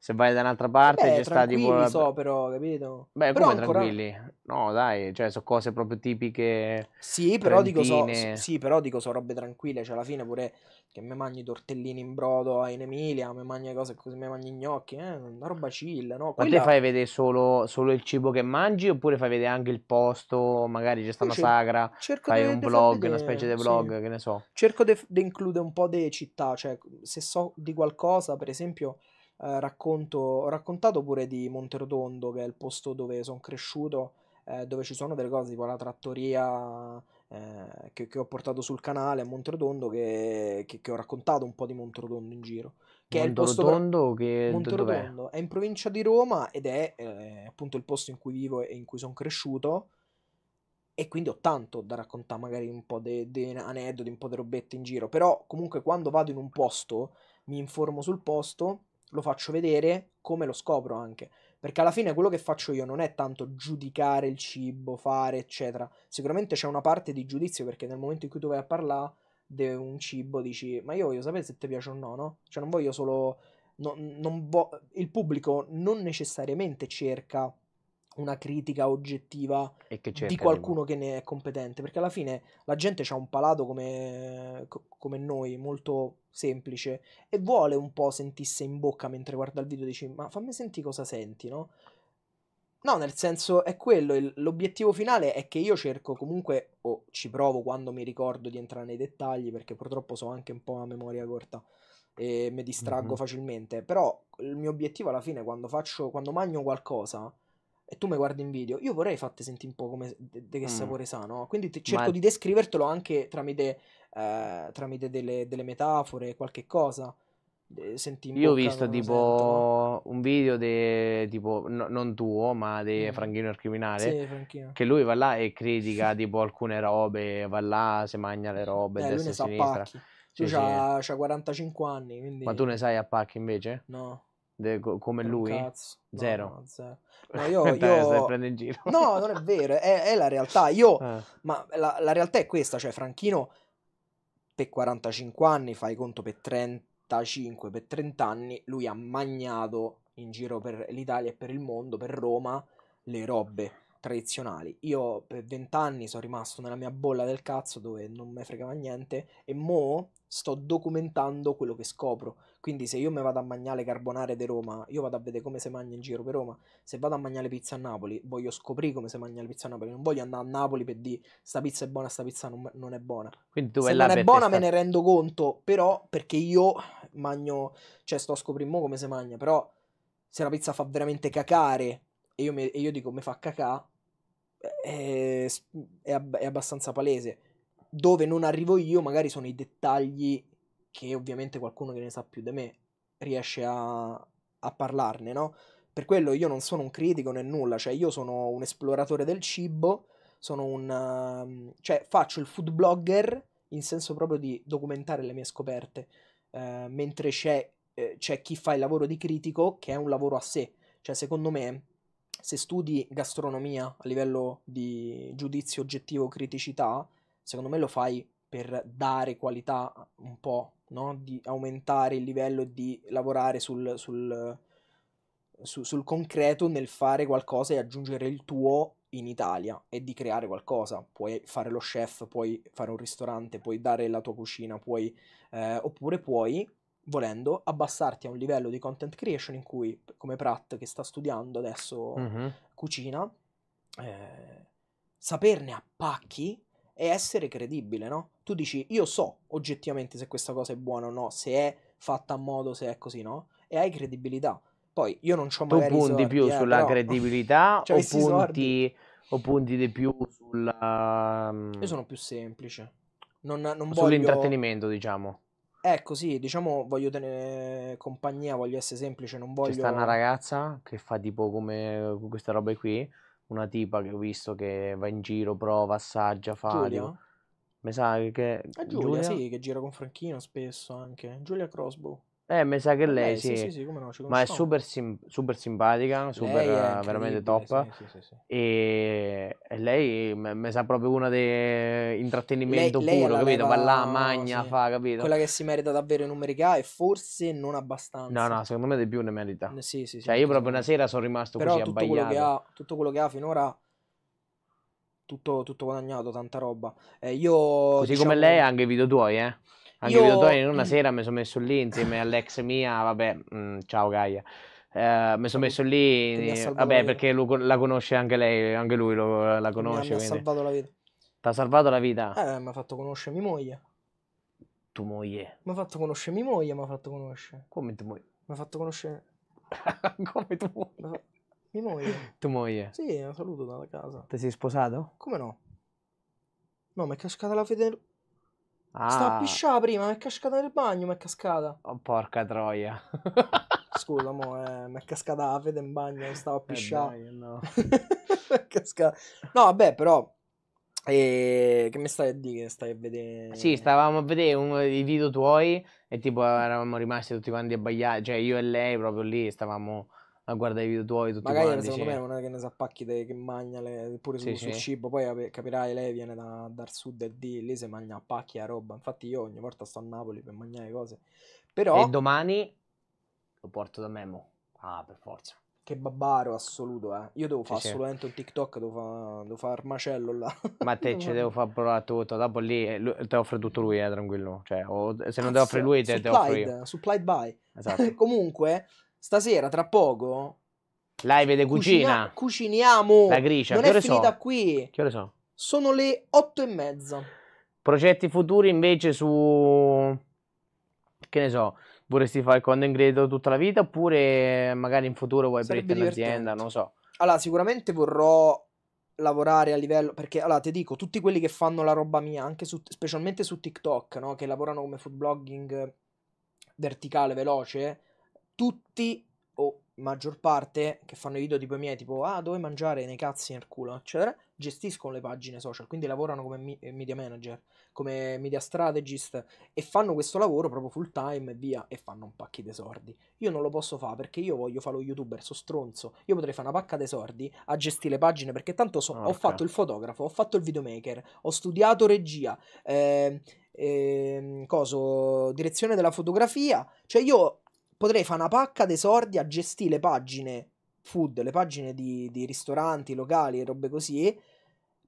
se vai da un'altra parte, Beh, c'è sta tipo. Non so, però, capito? Beh, però come ancora... tranquilli? No, dai, cioè, sono cose proprio tipiche. Sì, però dico so, sì, però dico so robe tranquille. Cioè, alla fine pure che mi mangi tortellini in brodo in Emilia, mi mangi cose così, mi mangi gnocchi, eh, una roba chill, no? Quella... Ma te fai vedere solo, solo, il cibo che mangi oppure fai vedere anche il posto, magari c'è stata una sagra, cerco fai de, un de vlog, una specie di vlog, sì. che ne so. Cerco di includere un po' di città, cioè se so di qualcosa, per esempio eh, racconto, ho raccontato pure di Monterodondo, che è il posto dove sono cresciuto, eh, dove ci sono delle cose tipo la trattoria eh, che, che, ho portato sul canale a Monterodondo, che, che, che, ho raccontato un po' di Monterodondo in giro. Che Monterotondo, è il posto che... Monterotondo dov'è? è in provincia di Roma ed è eh, appunto il posto in cui vivo e in cui sono cresciuto e quindi ho tanto da raccontare, magari un po' di aneddoti, un po' di robette in giro, però comunque quando vado in un posto mi informo sul posto lo faccio vedere come lo scopro anche. Perché alla fine quello che faccio io non è tanto giudicare il cibo, fare, eccetera. Sicuramente c'è una parte di giudizio perché nel momento in cui tu vai a parlare di un cibo dici ma io voglio sapere se ti piace o no, no? Cioè non voglio solo... No, non vo- il pubblico non necessariamente cerca una critica oggettiva di qualcuno che ne è competente, perché alla fine la gente ha un palato come, come, noi, molto semplice, e vuole un po' sentirsi in bocca mentre guarda il video e dici ma fammi sentire cosa senti, no? No, nel senso è quello, il, l'obiettivo finale è che io cerco comunque, o oh, ci provo quando mi ricordo di entrare nei dettagli, perché purtroppo so anche un po' a memoria corta e mi distraggo mm-hmm. facilmente, però il mio obiettivo alla fine quando faccio, quando magno qualcosa, e tu mi guardi in video, io vorrei farti sentire un po' come, de, de che mm. sapore mm. sa, no? Quindi ti, cerco Ma... di descrivertelo anche tramite, eh, tramite delle, delle, metafore, qualche cosa. Senti Io ho visto tipo un video de, tipo, no, non tuo, ma di mm. Franchino il criminale. Sì, Franchino. Che lui va là e critica tipo alcune robe, va là, si magna le robe, eh, destra e sinistra. Pacchi. Cioè, tu sì, c'ha, c'ha 45 anni. Quindi... Ma tu ne sai a pacchi invece? No. De, come per lui? Cazzo. Zero. No, zero. No, io, io... in giro. no, non è vero, è, è la realtà. Io, eh. ma la, la, realtà è questa, cioè Franchino per 45 anni, fai conto per 35, per 30 anni, lui ha magnato in giro per l'Italia e per il mondo, per Roma, le robe tradizionali. Io per 20 anni sono rimasto nella mia bolla del cazzo dove non mi fregava niente e mo sto documentando quello che scopro. Quindi se io mi vado a mangiare carbonare di Roma, io vado a vedere come si mangia in giro per Roma. Se vado a mangiare pizza a Napoli, voglio scoprire come si mangia la pizza a Napoli. Non voglio andare a Napoli per dire sta pizza è buona, sta pizza non, non è buona. Quindi tu se non è buona me ne rendo conto, però perché io mangio, cioè sto a scoprire mo come si mangia, però se la pizza fa veramente cacare e io, me, e io dico mi fa cacà, eh, eh, è, è, è abbastanza palese. Dove non arrivo io magari sono i dettagli che ovviamente qualcuno che ne sa più di me riesce a, a parlarne, no? Per quello io non sono un critico né nulla, cioè io sono un esploratore del cibo, sono un... Ehm, cioè faccio il food blogger in senso proprio di documentare le mie scoperte, eh, mentre c'è, eh, c'è chi fa il lavoro di critico che è un lavoro a sé, cioè secondo me se studi gastronomia a livello di giudizio oggettivo criticità, secondo me lo fai per dare qualità un po', no? di aumentare il livello e di lavorare sul, sul, su, sul concreto nel fare qualcosa e aggiungere il tuo in Italia e di creare qualcosa. Puoi fare lo chef, puoi fare un ristorante, puoi dare la tua cucina, puoi, eh, oppure puoi, volendo, abbassarti a un livello di content creation in cui, come Pratt che sta studiando adesso mm-hmm. cucina, eh, saperne a pacchi e essere credibile, no? tu dici io so oggettivamente se questa cosa è buona o no, se è fatta a modo, se è così, no? E hai credibilità. Poi io non ho magari Tu punti sordi, più eh, sulla però... credibilità cioè, o, punti, o, punti, di più sulla... Ehm, io sono più semplice. Non, non voglio... Sull'intrattenimento, diciamo. Ecco, eh, sì, diciamo voglio tenere compagnia, voglio essere semplice, non voglio... C'è sta una ragazza che fa tipo come questa roba qui, una tipa che ho visto che va in giro, prova, assaggia, fa... Giulia? Tipo... Mi sa che... È Giulia, Giulia? sì, che gira con Franchino spesso anche. Giulia Crossbow. Eh, mi sa che eh, lei, sì. sì, sì come no, ci Ma è super, sim- super simpatica, super Lei è eh, veramente top. sì, sì, sì, sì. E, e lei mi sa proprio una di intrattenimento Lei- puro, alla capito? Va là, magna, sì. fa, capito? Quella che si merita davvero in numeri e forse non abbastanza. No, no, secondo me di più ne merita. Sì, sì, sì, Cioè, io proprio una sera sono rimasto Però così tutto quello che ha, tutto quello che ha finora tutto, tutto guadagnato, tanta roba. Eh, io, Così diciamo... come lei, anche i video tuoi, eh? Anche io... in una sera mi sono messo lì insieme all'ex mia, vabbè, mh, mm, ciao Gaia. Eh, mi sono messo lì, vabbè, perché lo, la conosce anche lei, anche lui lo, la conosce. Mi ha salvato la vita. T'ha salvato la vita? Eh, mi ha fatto conoscere mia moglie. Tu moglie? Mi ha fatto conoscere mia moglie, mi ha fatto conoscere. Come tu moglie? Mi ha fatto conoscere... come tu moglie? Mi moglie. Tu moglie? Sì, un saluto dalla casa. Ti sei sposato? Come no? No, mi è cascata la fede. Ah. Stava a pisciare prima, mi è cascata nel bagno, mi è cascata. Oh, porca troia. Scusa, mo, eh, mi è cascata la fede in bagno, stavo a eh, pisciare. Eh dai, no. no, vabbè, però e eh, che mi stai a dire stai a vedere? Sì, stavamo a vedere uno dei video tuoi e tipo eravamo rimasti tutti quanti abbagliati, cioè io e lei proprio lì stavamo a guardare i video tuoi tutti Magari quanti, secondo sì. me non è che ne sa pacchi te, che magna le, pure su, sì, sul sì. cibo, poi capirai lei viene da, dal sud e di lì se mangia a pacchi a roba. Infatti io ogni volta sto a Napoli per mangiare cose. Però... E domani lo porto da Memo. Ah, per forza. Che babbaro assoluto, eh. Io devo fare assolutamente un TikTok, devo fare fa il macello là. Ma te ci devo fare provare tutto, dopo lì eh, te offre tutto lui, eh, tranquillo. Cioè, o, se non te offre lui, te, supplied, te offro io. Supplied by. Esatto. Comunque... Stasera, tra poco. Live di cucina. cucina. Cuciniamo. La gricia. Non che è finita so? qui. Che ore so? Sono le otto e mezza. Progetti futuri invece su... Che ne so, vorresti fare il content creator tutta la vita oppure magari in futuro vuoi aprire un'azienda, non so. Allora, sicuramente vorrò lavorare a livello perché allora ti dico tutti quelli che fanno la roba mia anche su, specialmente su TikTok no? che lavorano come food blogging verticale veloce tutti o maggior parte che fanno i video tipo i miei, tipo ah dove mangiare nei cazzi nel culo, eccetera, gestiscono le pagine social, quindi lavorano come mi- eh, media manager, come media strategist e fanno questo lavoro proprio full time e via e fanno un pacchi di sordi. Io non lo posso fare perché io voglio fare lo youtuber, sono stronzo. Io potrei fare una pacca di sordi a gestire le pagine perché tanto so, oh, ho fatto il fotografo, ho fatto il videomaker, ho studiato regia, eh, eh, coso, direzione della fotografia, cioè io potrei fare una pacca d'esordi a gestire le pagine food, le pagine di, di ristoranti, locali e robe così.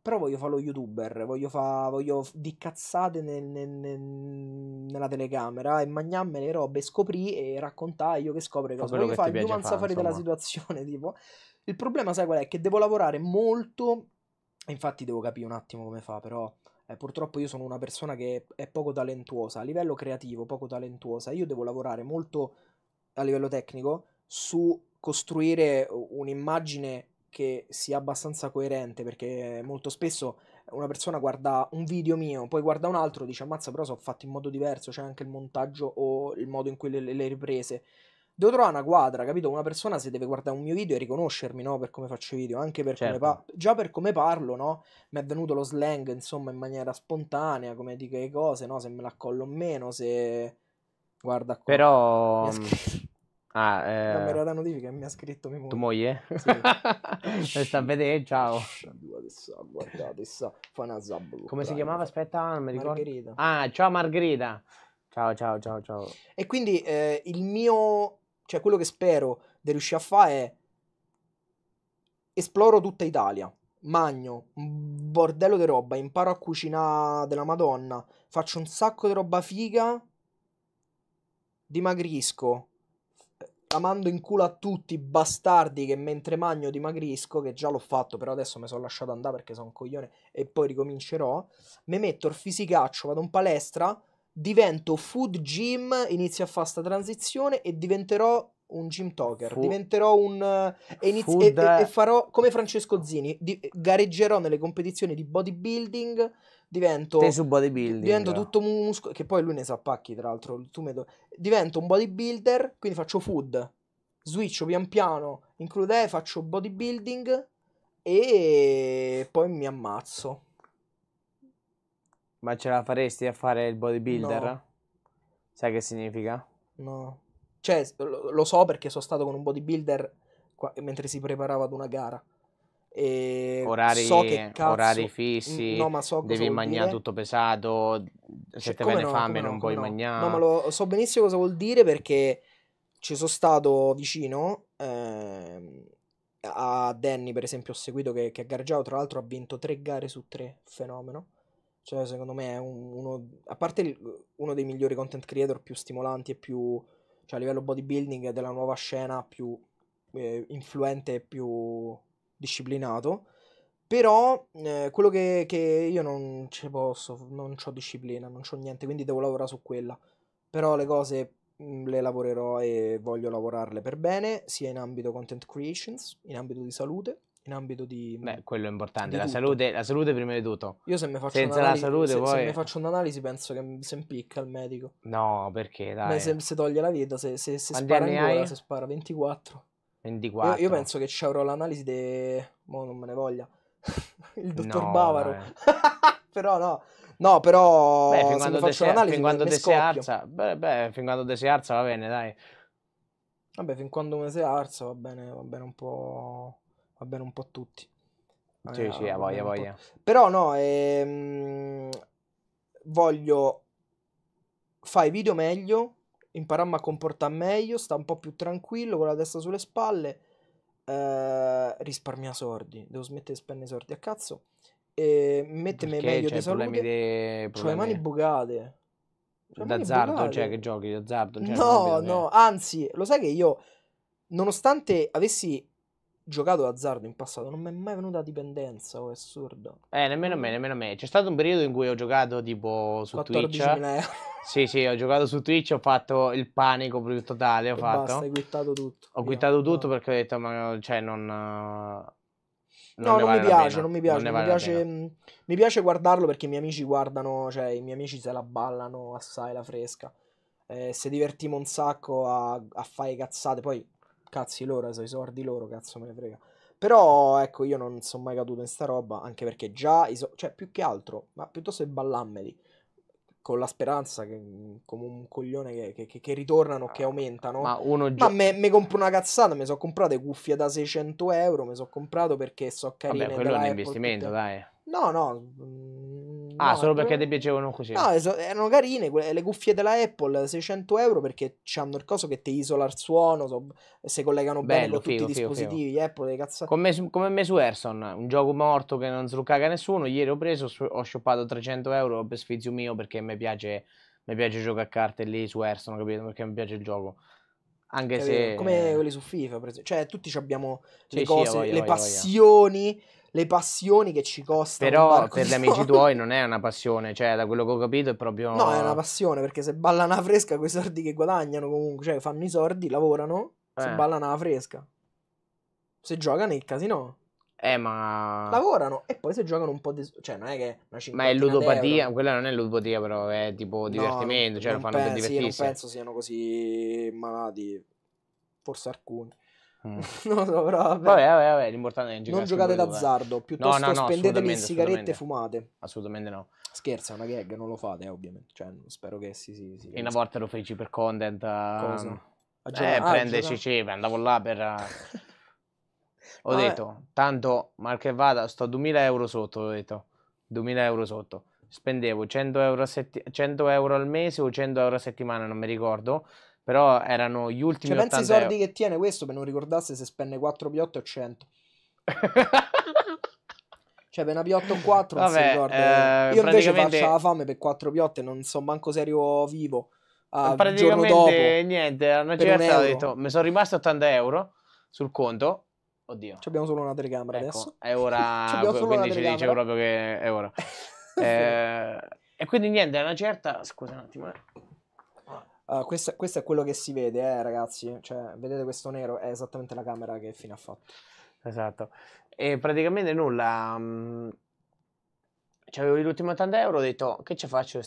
Però voglio fare lo youtuber, voglio fare voglio di cazzate nel, nel, nel, nella telecamera e magnarmi le robe, scoprì e raccontare io che scopro cosa Voglio fare il nuance fuori della situazione. Tipo. Il problema, sai qual è? Che devo lavorare molto. Infatti, devo capire un attimo come fa, però. Eh, purtroppo io sono una persona che è poco talentuosa, a livello creativo poco talentuosa, io devo lavorare molto a livello tecnico su costruire un'immagine che sia abbastanza coerente perché molto spesso una persona guarda un video mio, poi guarda un altro e dice ammazza però sono fatto in modo diverso, c'è anche il montaggio o il modo in cui le, le riprese. Devo trovare una quadra, capito? Una persona se deve guardare un mio video e riconoscermi, no? Per come faccio i video, anche per certo. come pa- già per come parlo, no? Mi è venuto lo slang, insomma, in maniera spontanea, come dico le cose, no? Se me l'accollo o meno, se Guarda qua. Però... Mm, ah, eh... Non era la notifica e mi ha scritto mia moglie. Tu moglie? Sì. sta a vedere, ciao. guarda, adesso fa una zabla. Come si eh. chiamava? Aspetta, non mi ricordo. Margherita. Ah, ciao Margherita. Ciao, ciao, ciao, ciao. E quindi eh, il mio... Cioè, quello che spero di riuscire a fare è... Esploro tutta Italia. Magno, bordello di roba, imparo a cucinare della madonna, faccio un sacco di roba figa dimagrisco, la mando in culo a tutti, i bastardi, che mentre magno dimagrisco, che già l'ho fatto, però adesso mi sono lasciato andare perché sono un coglione e poi ricomincerò, mi metto il fisicaccio, vado in palestra, divento food gym, inizio a fare sta transizione e diventerò un gym talker, Fu- diventerò un... Eh, e, inizi- food... e, e, e, farò come Francesco Zini, di- gareggerò nelle competizioni di bodybuilding divento... Teso bodybuilding. Divento tutto muscolo, che poi lui ne sa pacchi tra l'altro, do... divento un bodybuilder, quindi faccio food, switch pian piano, include, faccio bodybuilding e poi mi ammazzo. Ma ce la faresti a fare il bodybuilder? No. Sai che significa? No. Cioè, lo, lo so perché sono stato con un bodybuilder qua, mentre si preparava ad una gara. E ehm, orari, so cazzo, orari fissi, no, ma so devi mangiare dire. tutto pesato, cioè, se te viene no, fame non no, puoi mangiare. No, ma lo, so benissimo cosa vuol dire perché ci sono stato vicino ehm, a Danny, per esempio, ho seguito che, che a Gargiao, tra l'altro, ha vinto tre gare su tre, fenomeno. Cioè, secondo me è un, uno, a parte il, uno dei migliori content creator più stimolanti e più, cioè a livello bodybuilding della nuova scena più eh, influente e più disciplinato, però eh, quello che, che, io non ci posso, non ho disciplina, non ho niente, quindi devo lavorare su quella. Però le cose mm, le lavorerò e voglio lavorarle per bene, sia in ambito content creations, in ambito di salute, in ambito di... Mm, Beh, quello è importante, la salute, la salute prima di tutto. Io se mi faccio, Senza un'analisi, la salute, se, poi... se mi faccio un'analisi penso che mi si impicca il medico. No, perché dai. Ma se, se toglie la vita, se, se, se spara in hai? se spara 24. 24. Io, io penso che ci avrò l'analisi de... Mo non me ne voglia. Il dottor no, Bavaro. però no. No, però beh, fin quando se faccio l'analisi fin quando si alza, beh, beh, fin quando si alza va bene, dai. Vabbè, fin quando uno si alza va bene, va bene un po' va bene un po' a tutti. Sì, eh, sì, a voglia, voglia. Però no, ehm, voglio fai video meglio imparammo a comportare meglio, sta un po' più tranquillo, con la testa sulle spalle, eh, risparmia soldi, devo smettere di spendere soldi a cazzo, e mettermi meglio di salute, de... ho le mani bucate. Cioè, d'azzardo, cioè che giochi d'azzardo? Cioè, no, no, anzi, lo sai che io, nonostante avessi giocato d'azzardo in passato, non mi è mai venuta dipendenza, oh, è assurdo. Eh, nemmeno a me, nemmeno a me. C'è stato un periodo in cui ho giocato tipo su Twitch. Sì, sì, ho giocato su Twitch, ho fatto il panico più totale, ho e fatto. Basta, hai quittato tutto. Ho quittato tutto no. perché ho detto, ma cioè, non... Eh, non no, non, vale mi piace, non mi piace, non vale mi piace, mm, mi piace guardarlo perché i miei amici guardano, cioè i miei amici se la ballano assai la fresca. Eh, se divertimo un sacco a, a fare cazzate, poi cazzi loro, eh, sono i soldi loro, cazzo me ne frega. Però ecco, io non sono mai caduto in sta roba, anche perché già, so- cioè più che altro, ma piuttosto che ballammeli, con la speranza che, mm, come un coglione che, che, che, che ritornano, che ah, aumentano. Ma uno già... Ma me, me compro una cazzata, mi sono comprato cuffie da 600 euro, mi sono comprato perché so carine. Vabbè, quello è un investimento, tutte. dai. No, no, mm, Ah, solo perché ti piacevano così? No, erano carine, le cuffie della Apple, 600 euro perché hanno il coso che ti isola il suono, so, si collegano Bello, bene con figo, tutti i dispositivi figo. Apple, le Come, come me su Airson, un gioco morto che non sluccaga nessuno, ieri ho preso, ho shoppato 300 euro per sfizio mio perché mi piace, mi piace giocare a carte lì su Airson, capito? Perché mi piace il gioco. Anche Capito? se... Come quelli su FIFA, per esempio. cioè tutti abbiamo le sì, cose, sì, voglio, le voglio, passioni voglio le passioni che ci costano. Però per gli amici tuoi non è una passione, cioè da quello che ho capito è proprio... No, è una passione perché se ballano a fresca quei soldi che guadagnano comunque, cioè fanno i sordi, lavorano, eh. se ballano a fresca. Se giocano il casino. Eh, ma. Lavorano e poi se giocano un po' di. Cioè, non è che una Ma è ludopatia, quella non è ludopatia, però è tipo divertimento. No, cioè, lo fanno penso, per divertirsi. Sì, non penso siano così malati. Forse alcuni. Mm. non so, però vabbè. Vabbè, vabbè, vabbè l'importante è giocare. Non giocate d'azzardo, eh. piuttosto no, no, no, spendetevi in sigarette e fumate. Assolutamente no. Scherza, è una gag, non lo fate, eh, ovviamente. Cioè, spero che si sì, sì, sì, Una volta lo feci per content. Uh... Cosa? A eh, ah, prende CC, andavo là per... Ah. ho detto, tanto, mal che vada, sto 2000 euro sotto, ho detto. 2000 euro sotto. Spendevo 100 euro, setti- 100 euro al mese o 100 euro a settimana, non mi ricordo però erano gli ultimi cioè, 80 pensi i soldi euro. che tiene questo per non ricordarsi se spende 4 piotte o 100. cioè, per una piotta o 4 Vabbè, non si ricorda. Eh, Io praticamente... invece faccio la fame per 4 piotte, non so manco serio vivo. Ah, praticamente dopo, niente, a una detto, mi sono rimasto 80 euro sul conto. Oddio. Ci abbiamo solo una telecamera ecco, adesso. È ora, quindi ci dice proprio che è ora. eh, e quindi niente, è una certa... Scusa un attimo. Eh. Uh, questo, questo, è quello che si vede, eh, ragazzi. Cioè, vedete questo nero? È esattamente la camera che fine ha fatto. Esatto. E praticamente nulla. Um, avevo gli ultimi 80 euro, ho detto, che ci faccio di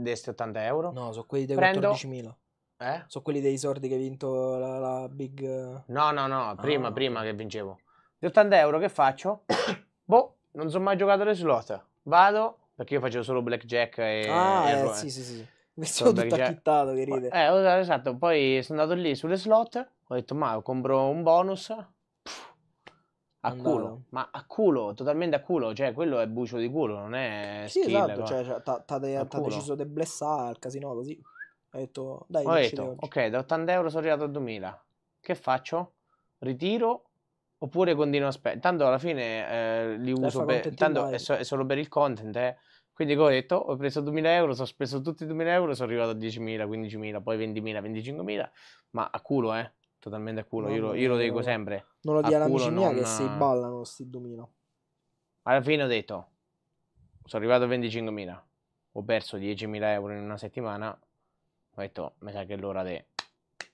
questi 80 euro? No, sono quelli dei Prendo... 14.000. Eh? Sono quelli dei sordi che hai vinto la, la, Big... Eh. No, no, no, prima, ah, no. prima che vincevo. Gli 80 euro che faccio? boh, non sono mai giocato alle slot. Vado, perché io facevo solo blackjack e... Ah, e eh, sì, sì, sì. Mi sono tutto acchittato che ride. Eh, esatto, poi sono andato lì sulle slot, ho detto ma compro un bonus, a no. culo, ma a culo, totalmente a culo, cioè quello è bucio di culo, non è Sì, skill, esatto, cioè, cioè t'ha de- deciso di blessare al casino così. Hai detto, dai, ho detto, ok, da 80 euro sono arrivato a 2000. Che faccio? Ritiro oppure continuo a spendere? Tanto alla fine eh, li uso per tanto è, so- è, solo per il content, eh. Quindi come ho detto, ho preso 2.000 euro, ho speso tutti i 2.000 euro, sono arrivato a 10.000, 15.000, poi 20.000, 25.000, ma a culo, eh, totalmente a culo, no, io, lo, io lo dico sempre. Non lo dia alla mia non... che si ballano sti 2.000. Alla fine ho detto, sono arrivato a 25.000, ho perso 10.000 euro in una settimana, ho detto, mi sa che è l'ora di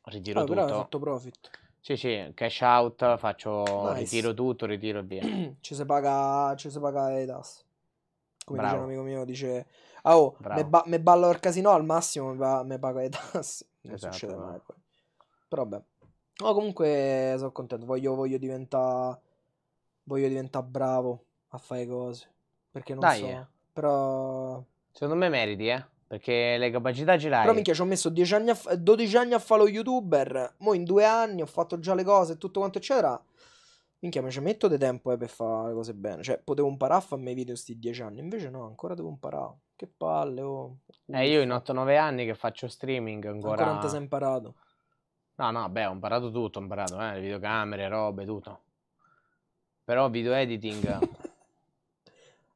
ritiro ah, tutto. Però hai fatto profit. Sì, sì, cash out, faccio, nice. ritiro tutto, ritiro e via. ci si paga, ci si paga le tasse come Bravo. dice un amico mio, dice, oh, me, ba- me ballo al casino al massimo, me, ba- me pago le tasse. Non esatto, succede mai poi. Però vabbè. No, comunque sono contento, voglio, voglio diventare voglio diventare bravo a fare cose, perché non Dai, so, eh. però... Secondo me meriti, eh? Perché le capacità ce l'hai. Però minchia, ci ho messo anni fa, 12 anni a fare lo youtuber. Mo in due anni ho fatto già le cose e tutto quanto eccetera. Minchia, ma ci metto di tempo eh, per fare le cose bene. Cioè, potevo imparare a fare farmi video sti dieci anni, invece no, ancora devo imparare. Che palle, oh. Eh, io in 8-9 anni che faccio streaming ancora... Ancora non ti sei imparato. No, no, beh, ho imparato tutto, ho imparato, eh, le videocamere, robe, tutto. Però video editing...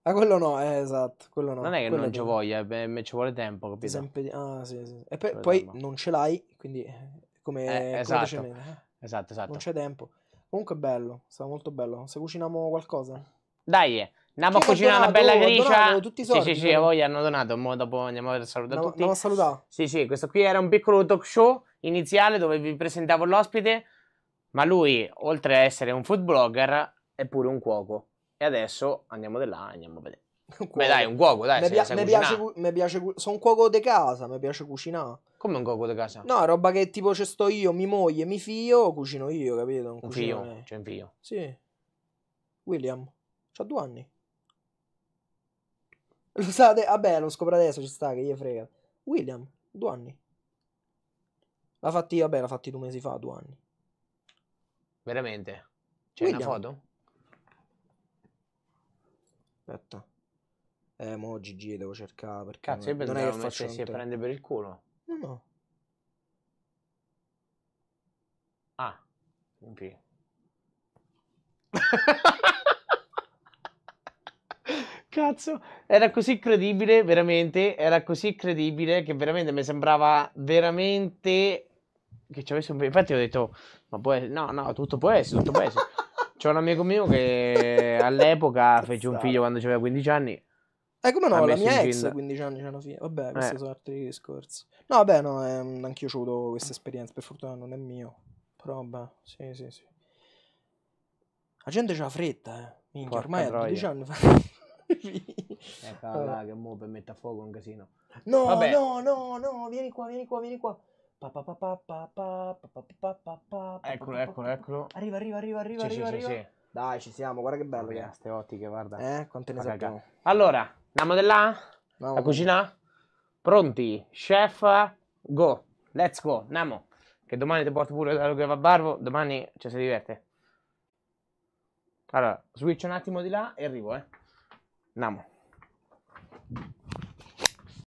ah, quello no, eh, esatto, quello no. Non è che quello non ci voglia, eh, ci vuole tempo, capito? Sempre... Ah, sì, sì. E per, poi non ce l'hai, quindi eh, come... Eh, esatto. Come eh? esatto, esatto. Non c'è tempo. Comunque è bello, sta molto bello. Se cuciniamo qualcosa. Dai, andiamo a cucinare una bella gricia. Tutti i soldi, sì, sì, sì, voi hanno donato. Mo dopo andiamo a salutare no, tutti. Andiamo a salutare. Sì, sì, questo qui era un piccolo talk show iniziale dove vi presentavo l'ospite. Ma lui, oltre a essere un food blogger, è pure un cuoco. E adesso andiamo di là, andiamo a vedere. Un Beh dai, un cuoco, dai, mi piace, mi piace, sono un cuoco di casa, mi piace cucinare. Come un cuoco di casa? No, roba che tipo c'è sto io, mi moglie, mi fio, cucino io, capito? Non un fio, c'è un fio. Sì. William, c'ha due anni. Lo state, vabbè, lo scopro adesso, ci sta, che gli frega. William, due anni. L'ha fatti, vabbè, l'ha fatti due mesi fa, due anni. Veramente? C'è William. una foto? Aspetta. Eh, mo GG devo cercare perché Cazzo, io non, non è che faccio si prende per il culo. No, no. Ah, MP. Cazzo, era così credibile, veramente, era così credibile che veramente mi sembrava veramente che ci avesse un... Infatti ho detto, ma può essere... No, no, tutto può essere, tutto può essere. C'è un amico mio che all'epoca fece un figlio quando aveva 15 anni eh, come no? La mia ex, 15 anni c'hanno fine. Vabbè, questi eh. sono altri discorsi. No, vabbè, no, ehm, anch'io ho avuto questa esperienza, per fortuna non è mio. Però vabbè, sì, sì, sì. La gente c'ha fretta, eh. Minchia, ormai a 12 anni fa... ecco là, che mo per mettere a fuoco un casino. No, vabbè. no, no, no, vieni qua, vieni qua, vieni qua. Eccolo, eccolo, eccolo. Arriva, arriva, arriva, arriva, arriva. arriva. Dai, ci siamo, guarda che bello. Queste ottiche, guarda. Eh, quante ne sappiamo. Allora, Andiamo da là? No. La cucina? Pronti? Chef? Go. Let's go. Andiamo. Che domani ti porto pure da che va barbo. Domani ci si diverte. Allora, switch un attimo di là e arrivo, eh. Andiamo.